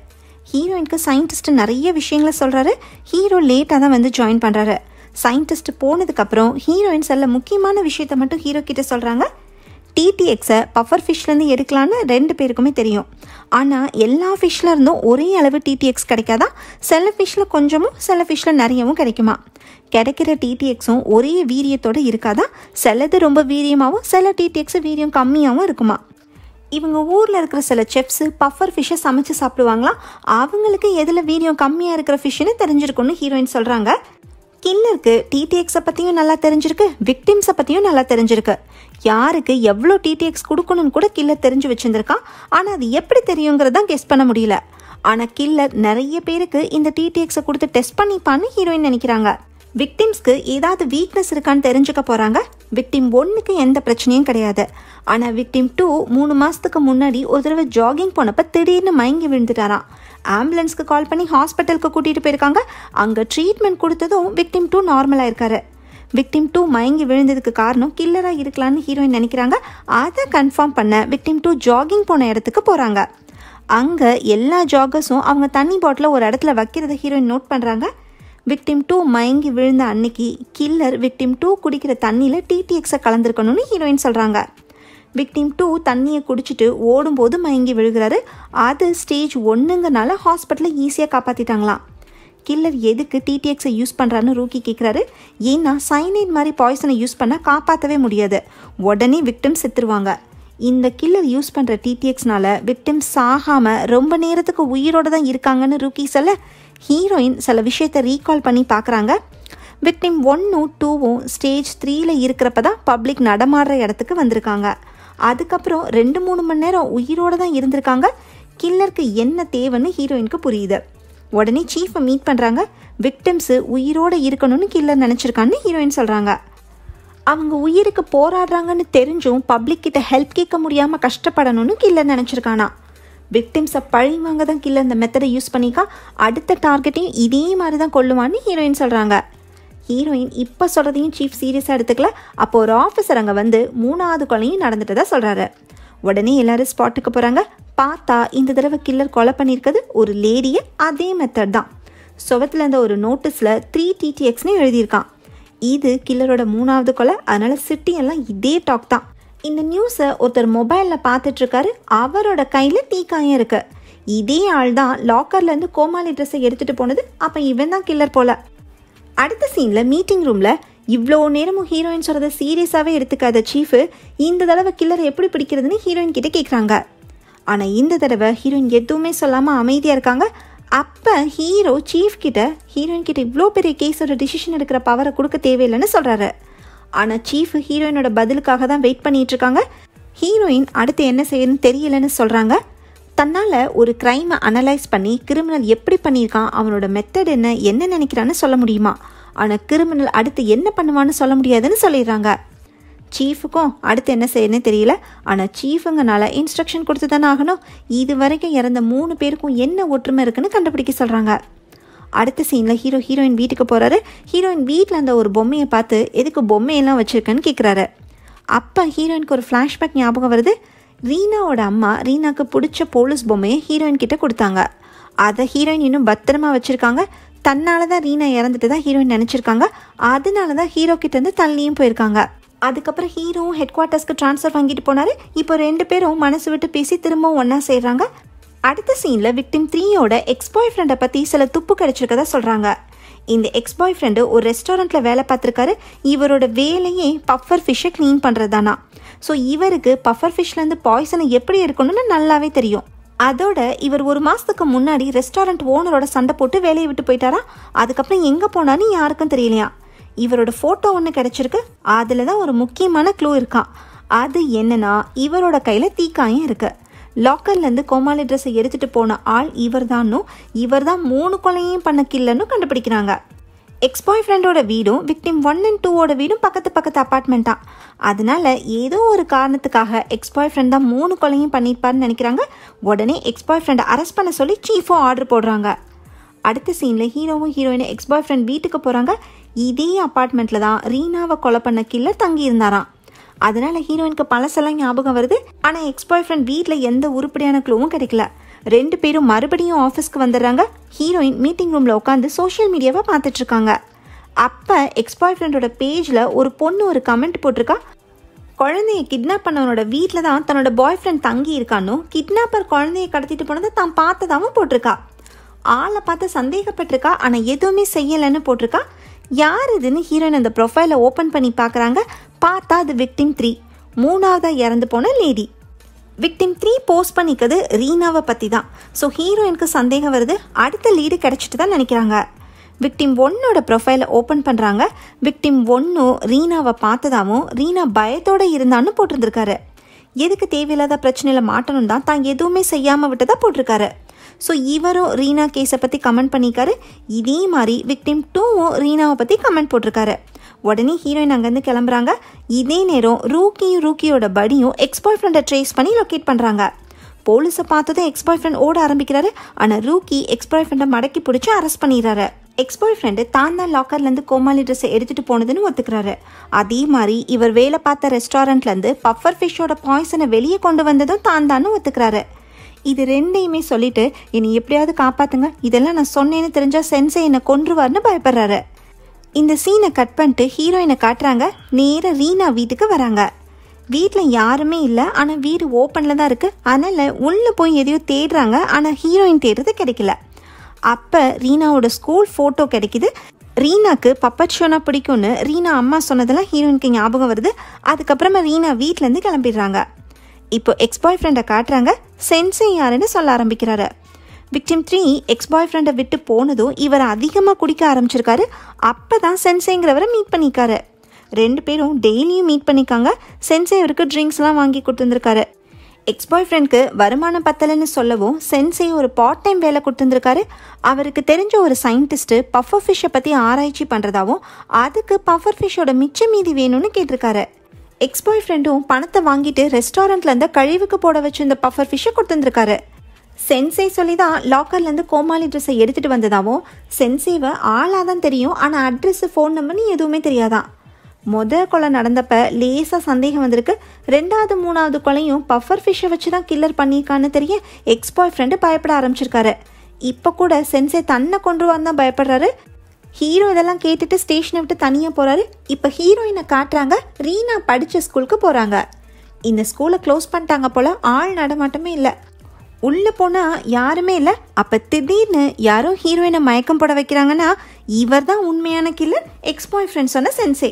ஹீரோயினுக்கு சயின்டிஸ்ட் நிறைய விஷயங்களை சொல்கிறாரு ஹீரோ லேட்டாக தான் வந்து ஜாயின் பண்ணுறாரு சயின்டிஸ்ட் போனதுக்கப்புறம் ஹீரோயின் செல்ல முக்கியமான விஷயத்த மட்டும் ஹீரோ கிட்ட சொல்கிறாங்க டிடிஎக்ஸை பஃபர் ஃபிஷ்லேருந்து எடுக்கலான்னு ரெண்டு பேருக்குமே தெரியும் ஆனால் எல்லா ஃபிஷ்ல இருந்தும் ஒரே அளவு டிடிஎக்ஸ் கிடைக்காதா சில ஃபிஷ்ஷில் கொஞ்சமும் சில ஃபிஷ்ஷில் நிறையவும் கிடைக்குமா கிடைக்கிற டிடிஎக்ஸும் ஒரே வீரியத்தோடு இருக்காதா சிலது ரொம்ப வீரியமாகவும் சில டிடிஎக்ஸ் வீரியம் கம்மியாகவும் இருக்குமா இவங்க ஊரில் இருக்கிற சில செஃப்ஸு பஃபர் ஃபிஷ்ஷை சமைச்சு சாப்பிடுவாங்களா அவங்களுக்கு எதில் வீரியம் கம்மியாக இருக்கிற ஃபிஷ்ஷுன்னு தெரிஞ்சிருக்கும்னு ஹீரோயின் சொல்கிறாங்க கில்லருக்கு டிடிஎக்ஸை பற்றியும் நல்லா தெரிஞ்சிருக்கு விக்டிம்ஸை பற்றியும் நல்லா தெரிஞ்சிருக்கு யாருக்கு எவ்வளோ டிடிஎக்ஸ் கொடுக்கணும்னு கூட கில்லர் தெரிஞ்சு வச்சுருந்துருக்கான் ஆனால் அது எப்படி தெரியுங்கிறதான் கெஸ் பண்ண முடியல ஆனால் கில்லர் நிறைய பேருக்கு இந்த டிடிஎக்ஸை கொடுத்து டெஸ்ட் பண்ணிப்பான்னு ஹீரோயின் நினைக்கிறாங்க விக்டிம்ஸ்க்கு ஏதாவது வீக்னஸ் இருக்கான்னு தெரிஞ்சுக்க போகிறாங்க விக்டிம் ஒன்றுக்கு எந்த பிரச்சனையும் கிடையாது ஆனால் விக்டிம் டூ மூணு மாதத்துக்கு முன்னாடி ஒரு தடவை ஜாகிங் போனப்போ திடீர்னு மயங்கி விழுந்துட்டாராம் ஆம்புலன்ஸ்க்கு கால் பண்ணி ஹாஸ்பிட்டலுக்கு கூட்டிகிட்டு போயிருக்காங்க அங்கே ட்ரீட்மெண்ட் கொடுத்ததும் விக்டிம் டூ நார்மலாக இருக்காரு விக்டிம் டூ மயங்கி விழுந்ததுக்கு காரணம் கில்லராக இருக்கலான்னு ஹீரோயின் நினைக்கிறாங்க அதை கன்ஃபார்ம் பண்ண விக்டிம் டூ ஜாகிங் போன இடத்துக்கு போகிறாங்க அங்கே எல்லா ஜாகர்ஸும் அவங்க தண்ணி பாட்டில் ஒரு இடத்துல வைக்கிறத ஹீரோயின் நோட் பண்ணுறாங்க விக்டிம் டூ மயங்கி விழுந்த அன்னைக்கு கில்லர் விக்டிம் டூ குடிக்கிற தண்ணியில் டிடிஎக்ஸை கலந்துருக்கணும்னு ஹீரோயின் சொல்கிறாங்க விக்டிம் டூ தண்ணியை குடிச்சிட்டு ஓடும்போது மயங்கி விழுகிறாரு அது ஸ்டேஜ் ஒன்றுங்கனால ஹாஸ்பிட்டலில் ஈஸியாக காப்பாற்றிட்டாங்களாம் கில்லர் எதுக்கு டிடிஎக்ஸை யூஸ் பண்ணுறான்னு ரூக்கி கேட்குறாரு ஏன்னா சைனைட் மாதிரி பாய்சனை யூஸ் பண்ணால் காப்பாற்றவே முடியாது உடனே விக்டம் செத்துருவாங்க இந்த கில்லர் யூஸ் பண்ணுற டிடிஎக்ஸ்னால விக்டம் சாகாமல் ரொம்ப நேரத்துக்கு உயிரோடு தான் இருக்காங்கன்னு ரூக்கி சொல்ல ஹீரோயின் சில விஷயத்தை ரீகால் பண்ணி பார்க்குறாங்க விக்டிம் ஒன்றும் டூவும் ஸ்டேஜ் த்ரீயில் இருக்கிறப்ப தான் பப்ளிக் நடமாடுற இடத்துக்கு வந்திருக்காங்க அதுக்கப்புறம் ரெண்டு மூணு மணி நேரம் உயிரோடு தான் இருந்திருக்காங்க கில்லருக்கு என்ன தேவைன்னு ஹீரோயினுக்கு புரியுது உடனே சீஃபை மீட் பண்ணுறாங்க விக்டிம்ஸு உயிரோடு இருக்கணும்னு கீழே நினச்சிருக்கான்னு ஹீரோயின் சொல்கிறாங்க அவங்க உயிருக்கு போராடுறாங்கன்னு தெரிஞ்சும் பப்ளிக் கிட்ட ஹெல்ப் கேட்க முடியாமல் கஷ்டப்படணும்னு கீழே நினச்சிருக்கானா விக்டிம்ஸை பழி வாங்க தான் கீழே இந்த மெத்தடை யூஸ் பண்ணிக்கா அடுத்த டார்கெட்டையும் இதே மாதிரி தான் கொள்ளுவான்னு ஹீரோயின் சொல்கிறாங்க ஹீரோயின் இப்போ சொல்கிறதையும் சீஃப் சீரியஸாக எடுத்துக்கல அப்போ ஒரு ஆஃபீஸர் அங்கே வந்து மூணாவது கொலையும் நடந்துட்டு தான் சொல்கிறாரு உடனே எல்லாரும் ஸ்பாட்டுக்கு போகிறாங்க பார்த்தா இந்த தடவை கில்லர் கொலை பண்ணியிருக்கிறது ஒரு லேடியை அதே மெத்தட் தான் சுவத்தில் இருந்த ஒரு நோட்டீஸில் த்ரீ டிடிஎக்ஸ்னு எழுதியிருக்கான் இது கில்லரோட மூணாவது கொலை அதனால் சிட்டியெல்லாம் இதே டாக் தான் இந்த நியூஸை ஒருத்தர் மொபைலில் பார்த்துட்ருக்காரு அவரோட கையில் தீக்காயம் இருக்கு இதே ஆள் தான் லாக்கர்லேருந்து கோமாளி ட்ரெஸ்ஸை எடுத்துகிட்டு போனது அப்போ இவன் தான் கில்லர் போல அடுத்த சீனில் மீட்டிங் ரூமில் இவ்வளோ நேரமும் ஹீரோயின் சொல்கிறத சீரியஸாகவே எடுத்துக்காத சீஃபு இந்த தடவை கில்லரை எப்படி பிடிக்கிறதுன்னு ஹீரோயின் கிட்டே கேட்குறாங்க ஆனால் இந்த தடவை ஹீரோயின் எதுவுமே சொல்லாமல் அமைதியாக இருக்காங்க அப்போ ஹீரோ சீஃப் கிட்ட ஹீரோயின் கிட்ட இவ்வளோ பெரிய கேஸோட டிசிஷன் எடுக்கிற பவரை கொடுக்க தேவையில்லைன்னு சொல்கிறாரு ஆனால் சீஃப் ஹீரோயினோட பதிலுக்காக தான் வெயிட் பண்ணிட்டு இருக்காங்க ஹீரோயின் அடுத்து என்ன செய்யணும்னு தெரியலன்னு சொல்கிறாங்க தன்னால் ஒரு க்ரைமை அனலைஸ் பண்ணி கிரிமினல் எப்படி பண்ணியிருக்கான் அவனோட மெத்தட் என்ன என்ன நினைக்கிறான்னு சொல்ல முடியுமா ஆனால் கிரிமினல் அடுத்து என்ன பண்ணுவான்னு சொல்ல முடியாதுன்னு சொல்லிடுறாங்க சீஃபுக்கும் அடுத்து என்ன செய்யணும்னு தெரியல ஆனால் சீஃபுங்கனால இன்ஸ்ட்ரக்ஷன் கொடுத்து தானே ஆகணும் இது வரைக்கும் இறந்த மூணு பேருக்கும் என்ன ஒற்றுமை இருக்குன்னு கண்டுபிடிக்க சொல்கிறாங்க அடுத்த சீனில் ஹீரோ ஹீரோயின் வீட்டுக்கு போகிறாரு ஹீரோயின் வீட்டில் அந்த ஒரு பொம்மையை பார்த்து எதுக்கு பொம்மையெல்லாம் வச்சுருக்கேன்னு கேட்குறாரு அப்போ ஹீரோயினுக்கு ஒரு ஃப்ளாஷ்பேக் ஞாபகம் வருது ரீனாவோட அம்மா ரீனாக்கு பிடிச்ச போலீஸ் பொம்மையை ஹீரோயின் கிட்ட கொடுத்தாங்க அதை ஹீரோயின் இன்னும் பத்திரமா வச்சுருக்காங்க தன்னால தான் ரீனா இறந்துட்டு தான் ஹீரோயின் நினச்சிருக்காங்க அதனால தான் ஹீரோ கிட்டேருந்து தள்ளியும் போயிருக்காங்க அதுக்கப்புறம் ஹீரோவும் ஹெட் குவார்ட்டர்ஸ்க்கு ட்ரான்ஸ்ஃபர் வாங்கிட்டு போனார் இப்போ ரெண்டு பேரும் மனசு விட்டு பேசி திரும்பவும் ஒன்றா செய்கிறாங்க அடுத்த சீனில் விக்டிம் த்ரீயோட எக்ஸ் பாய் ஃப்ரெண்டை பற்றி சில துப்பு கிடச்சிருக்கதா சொல்கிறாங்க இந்த எக்ஸ் பாய் ஃப்ரெண்டு ஒரு ரெஸ்டாரண்ட்டில் வேலை பார்த்துருக்காரு இவரோட வேலையே பஃபர் ஃபிஷ்ஷை க்ளீன் பண்ணுறது தானா ஸோ இவருக்கு பஃபர் ஃபிஷ்லேருந்து பாய்சனை எப்படி இருக்கணும்னு நல்லாவே தெரியும் அதோட இவர் ஒரு மாதத்துக்கு முன்னாடி ரெஸ்டாரண்ட் ஓனரோட சண்டை போட்டு வேலையை விட்டு போயிட்டாரா அதுக்கப்புறம் எங்கே போனான்னு யாருக்கும் தெரியலையா இவரோட ஃபோட்டோ ஒன்று கிடச்சிருக்கு அதில் தான் ஒரு முக்கியமான க்ளூ இருக்கான் அது என்னன்னா இவரோட கையில் தீக்காயம் இருக்குது லாக்கர்லேருந்து கோமாளி ட்ரெஸ்ஸை எடுத்துகிட்டு போன ஆள் இவர் தான்னும் இவர் தான் மூணு கொலையும் பண்ண கில்லன்னு கண்டுபிடிக்கிறாங்க எக்ஸ் பாய் ஃப்ரெண்டோட வீடும் விக்டிம் ஒன் அண்ட் டூவோட வீடும் பக்கத்து பக்கத்து அப்பார்ட்மெண்ட்டாக அதனால் அதனால ஏதோ ஒரு காரணத்துக்காக எக்ஸ் பாய் ஃப்ரெண்ட் தான் மூணு கொலையும் பண்ணியிருப்பாருன்னு நினைக்கிறாங்க உடனே எக்ஸ் பாய் ஃப்ரெண்டை அரெஸ்ட் பண்ண சொல்லி சீஃபும் ஆர்டர் போடுறாங்க அடுத்த சீனில் ஹீரோவும் ஹீரோயினும் எக்ஸ் பாய் ஃப்ரெண்ட் வீட்டுக்கு போகிறாங்க இதே அப்பார்ட்மெண்ட்டில் தான் ரீனாவை கொலை பண்ண கில்லர் தங்கி இருந்தாராம் அதனால ஹீரோயினுக்கு பழசெல்லாம் ஞாபகம் வருது ஆனால் எக்ஸ் பாய் ஃப்ரெண்ட் வீட்டில் எந்த உருப்படியான க்ளூவும் கிடைக்கல ரெண்டு பேரும் மறுபடியும் ஆஃபீஸ்க்கு வந்துடுறாங்க ஹீரோயின் மீட்டிங் ரூமில் உட்காந்து சோஷியல் மீடியாவை பார்த்துட்ருக்காங்க அப்போ எக்ஸ் பாய் ஃப்ரெண்டோட பேஜில் ஒரு பொண்ணு ஒரு கமெண்ட் போட்டிருக்கா குழந்தைய கிட்னாப் பண்ணவனோட வீட்டில் தான் தன்னோட பாய் ஃப்ரெண்ட் தங்கி இருக்கானோ கிட்னாப்பர் குழந்தைய கடத்திட்டு போனதை தான் பார்த்ததாவும் போட்டிருக்கா ஆளை பார்த்து சந்தேகப்பட்டிருக்கா ஆனால் எதுவுமே செய்யலைன்னு போட்டிருக்கா யார் இதுன்னு ஹீரோயின் அந்த ப்ரொஃபைலை ஓப்பன் பண்ணி பார்க்குறாங்க பார்த்தா அது விக்டிம் த்ரீ மூணாவதாக இறந்து போன லேடி விக்டிம் த்ரீ போஸ்ட் பண்ணிக்கிறது ரீனாவை பற்றி தான் ஸோ ஹீரோயினுக்கு சந்தேகம் வருது அடுத்த லீடு கிடச்சிட்டு தான் நினைக்கிறாங்க விக்டிம் ஒன்னோட ப்ரொஃபைலை ஓப்பன் பண்ணுறாங்க விக்டிம் ஒன்னு ரீனாவை பார்த்ததாகவும் ரீனா பயத்தோடு இருந்தான்னு போட்டிருந்திருக்காரு எதுக்கு தேவையில்லாத பிரச்சனையில் மாட்டணும் தான் தான் எதுவுமே செய்யாமல் விட்டதாக போட்டிருக்காரு ஸோ இவரும் ரீனா கேஸை பற்றி கமெண்ட் பண்ணியிருக்காரு இதே மாதிரி விக்டிம் டூவும் ரீனாவை பற்றி கமெண்ட் போட்டிருக்காரு உடனே ஹீரோயின் அங்கேருந்து கிளம்புறாங்க இதே நேரம் ரூக்கியும் ரூக்கியோட படியும் எக்ஸ் பாய் ஃப்ரெண்டை ட்ரேஸ் பண்ணி லொக்கேட் பண்ணுறாங்க போலீஸை பார்த்ததும் எக்ஸ் பாய் ஃப்ரெண்ட் ஓட ஆரம்பிக்கிறாரு ஆனால் ரூக்கி எக்ஸ் பாய் ஃப்ரெண்டை மடக்கி பிடிச்சி அரெஸ்ட் பண்ணிடுறாரு எக்ஸ் பாய் ஃப்ரெண்டு தான் தான் லாக்கர்லேருந்து கோமாளி ட்ரெஸ்ஸை எடுத்துகிட்டு போனதுன்னு ஒத்துக்கிறாரு அதே மாதிரி இவர் வேலை பார்த்த ரெஸ்டாரண்ட்லேருந்து பஃபர் ஃபிஷ்ஷோட பாய்சனை வெளியே கொண்டு வந்ததும் தான் தான் ஒத்துக்கிறாரு இது ரெண்டையுமே சொல்லிட்டு என்னை எப்படியாவது காப்பாத்துங்க இதெல்லாம் நான் சொன்னேன்னு தெரிஞ்சால் சென்சை என்னை கொன்றுவார்னு பயப்படுறாரு இந்த சீனை கட் பண்ணிட்டு ஹீரோயினை காட்டுறாங்க நேராக ரீனா வீட்டுக்கு வராங்க வீட்டில் யாருமே இல்லை ஆனால் வீடு ஓப்பனில் தான் இருக்குது அதனால் உள்ளே போய் எதையோ தேடுறாங்க ஆனால் ஹீரோயின் தேடுறது கிடைக்கல அப்போ ரீனாவோட ஸ்கூல் ஃபோட்டோ கிடைக்கிது ரீனாக்கு பப்பா ஷோனா பிடிக்கும்னு ரீனா அம்மா சொன்னதெல்லாம் ஹீரோயினுக்கு ஞாபகம் வருது அதுக்கப்புறமா ரீனா வீட்டிலேருந்து கிளம்பிடுறாங்க இப்போ எக்ஸ் பாய் ஃப்ரெண்டை காட்டுறாங்க சென்சே யாருன்னு சொல்ல ஆரம்பிக்கிறாரு விக்டிம் த்ரீ எக்ஸ் பாய் ஃப்ரெண்டை விட்டு போனதும் இவர் அதிகமாக குடிக்க ஆரம்பிச்சிருக்காரு அப்போ தான் சென்சேங்கிறவரை மீட் பண்ணிக்காரு ரெண்டு பேரும் டெய்லியும் மீட் பண்ணிக்காங்க சென்சே அவருக்கு ட்ரிங்க்ஸ்லாம் வாங்கி கொடுத்துருந்துருக்காரு எக்ஸ் பாய் ஃப்ரெண்ட்க்கு வருமானம் பத்தலைன்னு சொல்லவும் சென்சே ஒரு பார்ட் டைம் வேலை கொடுத்துருந்துருக்காரு அவருக்கு தெரிஞ்ச ஒரு சயின்டிஸ்ட்டு பஃபர் ஃபிஷ்ஷை பற்றி ஆராய்ச்சி பண்ணுறதாவும் அதுக்கு பஃபர் ஃபிஷ்ஷோட மிச்ச மீதி வேணும்னு கேட்டிருக்காரு எக்ஸ் பாய் ஃப்ரெண்டும் பணத்தை வாங்கிட்டு ரெஸ்டாரண்ட்லேருந்து கழிவுக்கு போட வச்சு இந்த பஃபர் ஃபிஷ்ஷை கொடுத்துருந்துருக்காரு சென்சே சொல்லி தான் லாக்கர்லேருந்து கோமாளி ட்ரெஸ்ஸை எடுத்துகிட்டு வந்ததாவும் சென்சேவை ஆளாக தான் தெரியும் ஆனால் அட்ரெஸ்ஸு ஃபோன் நம்பர்னு எதுவுமே தெரியாதான் முத கொலை நடந்தப்ப லேசாக சந்தேகம் வந்திருக்கு ரெண்டாவது மூணாவது கொலையும் பஃபர் ஃபிஷ்ஷை வச்சு தான் கில்லர் பண்ணியிருக்கான்னு தெரிய எக்ஸ் பாய் ஃப்ரெண்டு பயப்பட ஆரம்பிச்சிருக்காரு இப்போ கூட சென்சே தன்னை வந்து தான் பயப்படுறாரு ஹீரோ இதெல்லாம் கேட்டுட்டு ஸ்டேஷனை விட்டு தனியாக போகிறாரு இப்போ ஹீரோயினை காட்டுறாங்க ரீனா படித்த ஸ்கூலுக்கு போகிறாங்க இந்த ஸ்கூலை க்ளோஸ் பண்ணிட்டாங்க போல் ஆள் நடமாட்டமே இல்லை உள்ளே போனால் யாருமே இல்லை அப்போ திடீர்னு யாரோ ஹீரோயினை மயக்கம் போட வைக்கிறாங்கன்னா இவர் தான் உண்மையான கில்லர் எக்ஸ் பாய் ஃப்ரெண்ட் சொன்ன sensei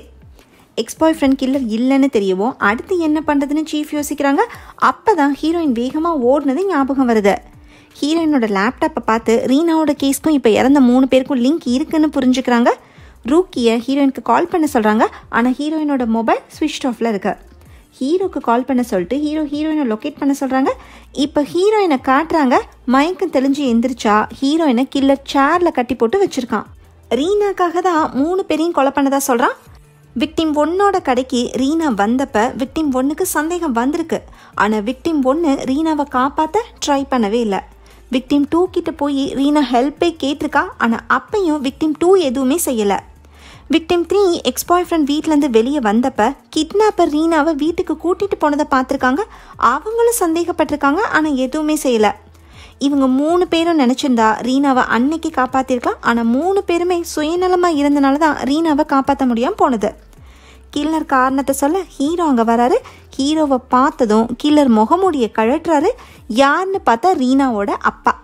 ex boyfriend killer இல்லைன்னு தெரியவும் அடுத்து என்ன பண்ணுறதுன்னு சீஃப் யோசிக்கிறாங்க அப்போ தான் ஹீரோயின் வேகமாக ஓடினது ஞாபகம் வருது ஹீரோயினோட லேப்டாப்பை பார்த்து ரீனாவோட கேஸ்க்கும் இப்போ இறந்த மூணு பேருக்கும் லிங்க் இருக்குன்னு புரிஞ்சுக்கிறாங்க ரூக்கியை ஹீரோயினுக்கு கால் பண்ண சொல்கிறாங்க ஆனால் ஹீரோயினோட மொபைல் ஸ்விட்ச் ஆஃபில் இருக்குது ஹீரோக்கு கால் பண்ண சொல்லிட்டு ஹீரோ ஹீரோயினை லொக்கேட் பண்ண சொல்கிறாங்க இப்போ ஹீரோயினை காட்டுறாங்க மயக்கம் தெளிஞ்சு எந்திரிச்சா ஹீரோயினை கில்லர் சேரில் கட்டி போட்டு வச்சுருக்கான் ரீனாக்காக தான் மூணு பேரையும் கொலை பண்ணதா சொல்கிறான் விக்டிம் ஒன்னோட கடைக்கு ரீனா வந்தப்ப விக்டிம் ஒன்னுக்கு சந்தேகம் வந்திருக்கு ஆனால் விக்டிம் ஒன்று ரீனாவை காப்பாற்ற ட்ரை பண்ணவே இல்லை விக்டிம் டூ கிட்ட போய் ரீனா ஹெல்ப்பே கேட்டிருக்கா ஆனால் அப்பையும் விக்டிம் டூ எதுவுமே செய்யலை victim three ex boyfriend வீட்டிலேருந்து வெளியே வந்தப்ப கிட்னாப்பர் ரீனாவை வீட்டுக்கு கூட்டிகிட்டு போனதை பார்த்துருக்காங்க அவங்களும் சந்தேகப்பட்டிருக்காங்க ஆனால் எதுவுமே செய்யலை இவங்க மூணு பேரும் நினச்சிருந்தா ரீனாவை அன்னைக்கு காப்பாற்றிருக்கலாம் ஆனால் மூணு பேருமே சுயநலமாக இருந்தனால தான் ரீனாவை காப்பாற்ற முடியாமல் போனது கில்லர் காரணத்தை சொல்ல ஹீரோ அங்கே வராரு ஹீரோவை பார்த்ததும் கில்லர் முகமூடியை கழட்டுறாரு யாருன்னு பார்த்தா ரீனாவோட அப்பா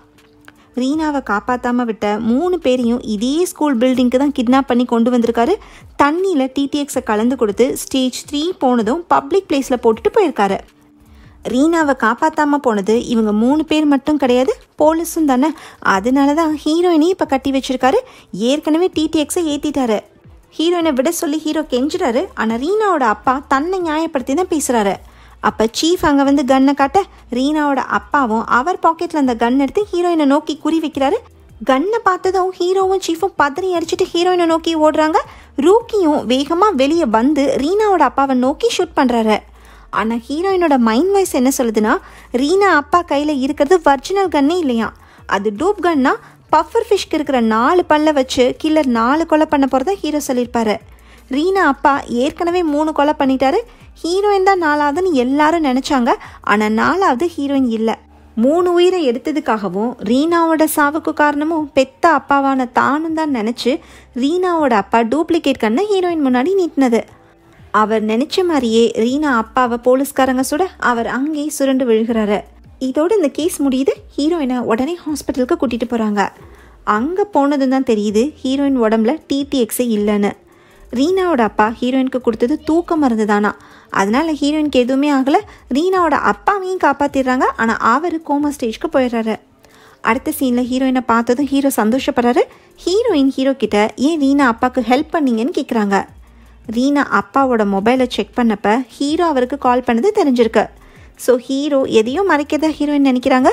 ரீனாவை காப்பாற்றாமல் விட்ட மூணு பேரையும் இதே ஸ்கூல் பில்டிங்க்கு தான் கிட்னாப் பண்ணி கொண்டு வந்திருக்காரு தண்ணியில் டிடிஎக்ஸை கலந்து கொடுத்து ஸ்டேஜ் த்ரீ போனதும் பப்ளிக் பிளேஸில் போட்டுட்டு போயிருக்காரு ரீனாவை காப்பாற்றாமல் போனது இவங்க மூணு பேர் மட்டும் கிடையாது போலீஸும் தானே அதனால தான் ஹீரோயினையும் இப்போ கட்டி வச்சிருக்காரு ஏற்கனவே டிடிஎக்ஸை ஏற்றிட்டாரு ஹீரோயினை விட சொல்லி ஹீரோ கெஞ்சுறாரு ஆனால் ரீனாவோட அப்பா தன்னை நியாயப்படுத்தி தான் பேசுகிறாரு அப்போ சீஃப் அங்கே வந்து கன்னை காட்ட ரீனாவோட அப்பாவும் அவர் பாக்கெட்டில் அந்த கன் எடுத்து ஹீரோயினை நோக்கி குறி வைக்கிறாரு கன்னை பார்த்ததும் ஹீரோவும் சீஃபும் பதறி அடிச்சுட்டு ஹீரோயினை நோக்கி ஓடுறாங்க ரூக்கியும் வேகமாக வெளியே வந்து ரீனாவோட அப்பாவை நோக்கி ஷூட் பண்ணுறாரு ஆனால் ஹீரோயினோட மைண்ட் வாய்ஸ் என்ன சொல்லுதுன்னா ரீனா அப்பா கையில் இருக்கிறது வர்ஜினல் கன்னே இல்லையா அது டூப் கன்னா பஃபர் ஃபிஷ்க்கு இருக்கிற நாலு பல்ல வச்சு கில்லர் நாலு கொலை பண்ண போகிறத ஹீரோ சொல்லியிருப்பாரு ரீனா அப்பா ஏற்கனவே மூணு கொலை பண்ணிட்டாரு ஹீரோயின் தான் நாலாவதுன்னு எல்லாரும் நினச்சாங்க ஆனால் நாலாவது ஹீரோயின் இல்லை மூணு உயிரை எடுத்ததுக்காகவும் ரீனாவோட சாவுக்கு காரணமும் பெத்த அப்பாவான தானும் தான் நினச்சி ரீனாவோட அப்பா டூப்ளிகேட் கண்ண ஹீரோயின் முன்னாடி நீட்டினது அவர் நினச்ச மாதிரியே ரீனா அப்பாவை போலீஸ்காரங்க சுட அவர் அங்கேயே சுரண்டு விழுகிறாரு இதோடு இந்த கேஸ் முடியுது ஹீரோயினை உடனே ஹாஸ்பிட்டலுக்கு கூட்டிகிட்டு போகிறாங்க அங்கே போனதுன்னு தான் தெரியுது ஹீரோயின் உடம்புல டிடிஎக்ஸே இல்லைன்னு ரீனாவோட அப்பா ஹீரோயினுக்கு கொடுத்தது தூக்க மருந்து தானா அதனால் ஹீரோயினுக்கு எதுவுமே ஆகலை ரீனாவோட அப்பாவையும் காப்பாற்றிடுறாங்க ஆனால் அவர் கோமா ஸ்டேஜ்க்கு போயிடுறாரு அடுத்த சீனில் ஹீரோயினை பார்த்ததும் ஹீரோ சந்தோஷப்படுறாரு ஹீரோயின் ஹீரோ கிட்ட ஏன் ரீனா அப்பாவுக்கு ஹெல்ப் பண்ணீங்கன்னு கேட்குறாங்க ரீனா அப்பாவோட மொபைலை செக் பண்ணப்ப ஹீரோ அவருக்கு கால் பண்ணது தெரிஞ்சிருக்கு ஸோ ஹீரோ எதையும் மறைக்கிறதா ஹீரோயின் நினைக்கிறாங்க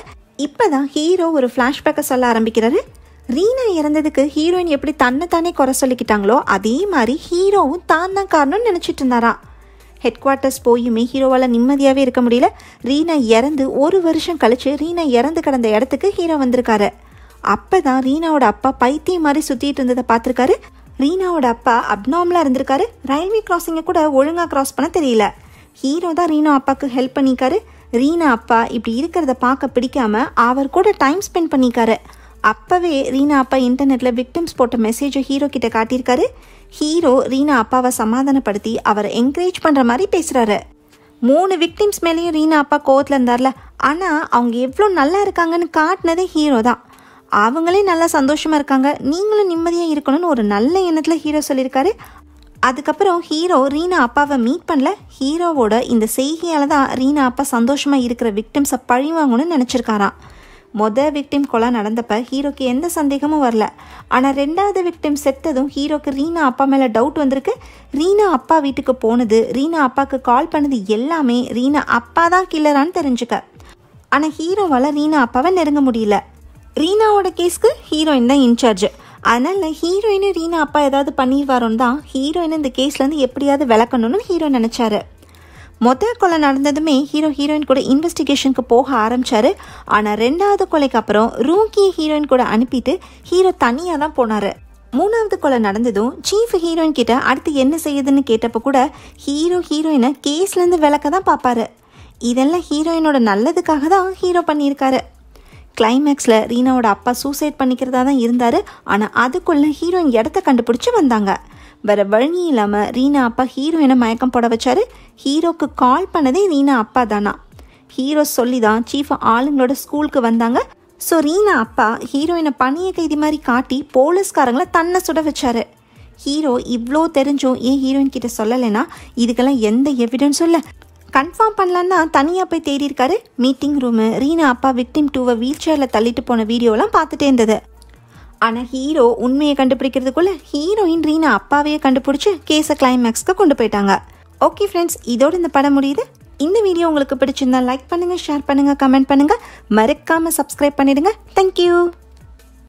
இப்போ தான் ஹீரோ ஒரு ஃப்ளாஷ்பேக்கை சொல்ல ஆரம்பிக்கிறாரு ரீனா இறந்ததுக்கு ஹீரோயின் எப்படி தன்னை தானே குறை சொல்லிக்கிட்டாங்களோ அதே மாதிரி ஹீரோவும் தான் தான் காரணம்னு நினச்சிட்டு இருந்தாரா ஹெட் குவார்ட்டர்ஸ் போயுமே ஹீரோவால் நிம்மதியாகவே இருக்க முடியல ரீனா இறந்து ஒரு வருஷம் கழித்து ரீனா இறந்து கிடந்த இடத்துக்கு ஹீரோ வந்திருக்காரு அப்போ தான் ரீனாவோட அப்பா பைத்தியம் மாதிரி சுற்றிட்டு இருந்ததை பார்த்துருக்காரு ரீனாவோட அப்பா அப்நார்மலாக இருந்திருக்காரு ரயில்வே கிராசிங்கை கூட ஒழுங்காக கிராஸ் பண்ண தெரியல ஹீரோ தான் ரீனா அப்பாவுக்கு ஹெல்ப் பண்ணிக்காரு ரீனா அப்பா இப்படி இருக்கிறத பார்க்க பிடிக்காம அவர் கூட டைம் ஸ்பெண்ட் பண்ணிக்காரு அப்போவே ரீனா அப்பா இன்டர்நெட்டில் விக்டிம்ஸ் போட்ட மெசேஜை ஹீரோ கிட்ட காட்டியிருக்காரு ஹீரோ ரீனா அப்பாவை சமாதானப்படுத்தி அவரை என்கரேஜ் பண்ணுற மாதிரி பேசுகிறாரு மூணு விக்டிம்ஸ் மேலேயும் ரீனா அப்பா கோவத்தில் இருந்தார்ல ஆனால் அவங்க எவ்வளோ நல்லா இருக்காங்கன்னு காட்டினதே ஹீரோ தான் அவங்களே நல்லா சந்தோஷமாக இருக்காங்க நீங்களும் நிம்மதியாக இருக்கணும்னு ஒரு நல்ல எண்ணத்தில் ஹீரோ சொல்லியிருக்காரு அதுக்கப்புறம் ஹீரோ ரீனா அப்பாவை மீட் பண்ணல ஹீரோவோட இந்த செய்கையால் தான் ரீனா அப்பா சந்தோஷமாக இருக்கிற விக்டிம்ஸை பழிவாங்கணும்னு நினச்சிருக்காரான் மொதல் விக்டிம் கொலை நடந்தப்ப ஹீரோக்கு எந்த சந்தேகமும் வரல ஆனால் ரெண்டாவது விக்டிம் செத்ததும் ஹீரோக்கு ரீனா அப்பா மேலே டவுட் வந்திருக்கு ரீனா அப்பா வீட்டுக்கு போனது ரீனா அப்பாவுக்கு கால் பண்ணது எல்லாமே ரீனா அப்பா தான் கில்லரான்னு தெரிஞ்சுக்க ஆனால் ஹீரோவால் ரீனா அப்பாவை நெருங்க முடியல ரீனாவோட கேஸ்க்கு ஹீரோயின் தான் இன்சார்ஜ் அதனால் ஹீரோயினு ரீனா அப்பா ஏதாவது பண்ணிடுவாரோன்னு தான் ஹீரோயின் இந்த கேஸ்லேருந்து எப்படியாவது விளக்கணும்னு ஹீரோ நினச்சாரு மொத்த கொலை நடந்ததுமே ஹீரோ ஹீரோயின் கூட இன்வெஸ்டிகேஷனுக்கு போக ஆரம்பித்தார் ஆனால் ரெண்டாவது கொலைக்கு அப்புறம் ரூங்கியை ஹீரோயின் கூட அனுப்பிட்டு ஹீரோ தனியாக தான் போனார் மூணாவது கொலை நடந்ததும் சீஃப் ஹீரோயின் கிட்ட அடுத்து என்ன செய்யுதுன்னு கேட்டப்போ கூட ஹீரோ ஹீரோயினை கேஸ்லேருந்து விளக்க தான் பார்ப்பாரு இதெல்லாம் ஹீரோயினோட நல்லதுக்காக தான் ஹீரோ பண்ணியிருக்காரு கிளைமேக்ஸில் ரீனாவோட அப்பா சூசைட் பண்ணிக்கிறதா தான் இருந்தார் ஆனால் அதுக்குள்ளே ஹீரோயின் இடத்த கண்டுபிடிச்சி வந்தாங்க வேறு வழி இல்லாமல் ரீனா அப்பா ஹீரோயினை மயக்கம் போட வச்சாரு ஹீரோக்கு கால் பண்ணதே ரீனா அப்பா தானா ஹீரோ சொல்லி தான் சீஃப் ஆளுங்களோட ஸ்கூலுக்கு வந்தாங்க ஸோ ரீனா அப்பா ஹீரோயினை பணிய கைதி மாதிரி காட்டி போலீஸ்காரங்களை தன்னை சுட வச்சாரு ஹீரோ இவ்வளோ தெரிஞ்சும் ஏன் ஹீரோயின் கிட்ட சொல்லலைன்னா இதுக்கெல்லாம் எந்த எவிடன்ஸும் இல்லை கன்ஃபார்ம் பண்ணலான்னா தனியாக போய் தேடி இருக்காரு மீட்டிங் ரூமு ரீனா அப்பா விக்டிம் டூவை வீல் சேரில் தள்ளிட்டு போன வீடியோலாம் பார்த்துட்டே இருந்தது ஆனால் ஹீரோ உண்மையை கண்டுபிடிக்கிறதுக்குள்ள ஹீரோயின் ரீனா அப்பாவையே கண்டுபிடிச்சி கேஸை கிளைமேக்ஸ்க்கு கொண்டு போயிட்டாங்க ஓகே ஃப்ரெண்ட்ஸ் இதோட இந்த படம் முடியுது இந்த வீடியோ உங்களுக்கு பிடிச்சிருந்தா லைக் பண்ணுங்கள் ஷேர் பண்ணுங்கள் கமெண்ட் பண்ணுங்கள் மறக்காமல் சப்ஸ்கிரைப் பண்ணிடுங்க தேங்க்யூ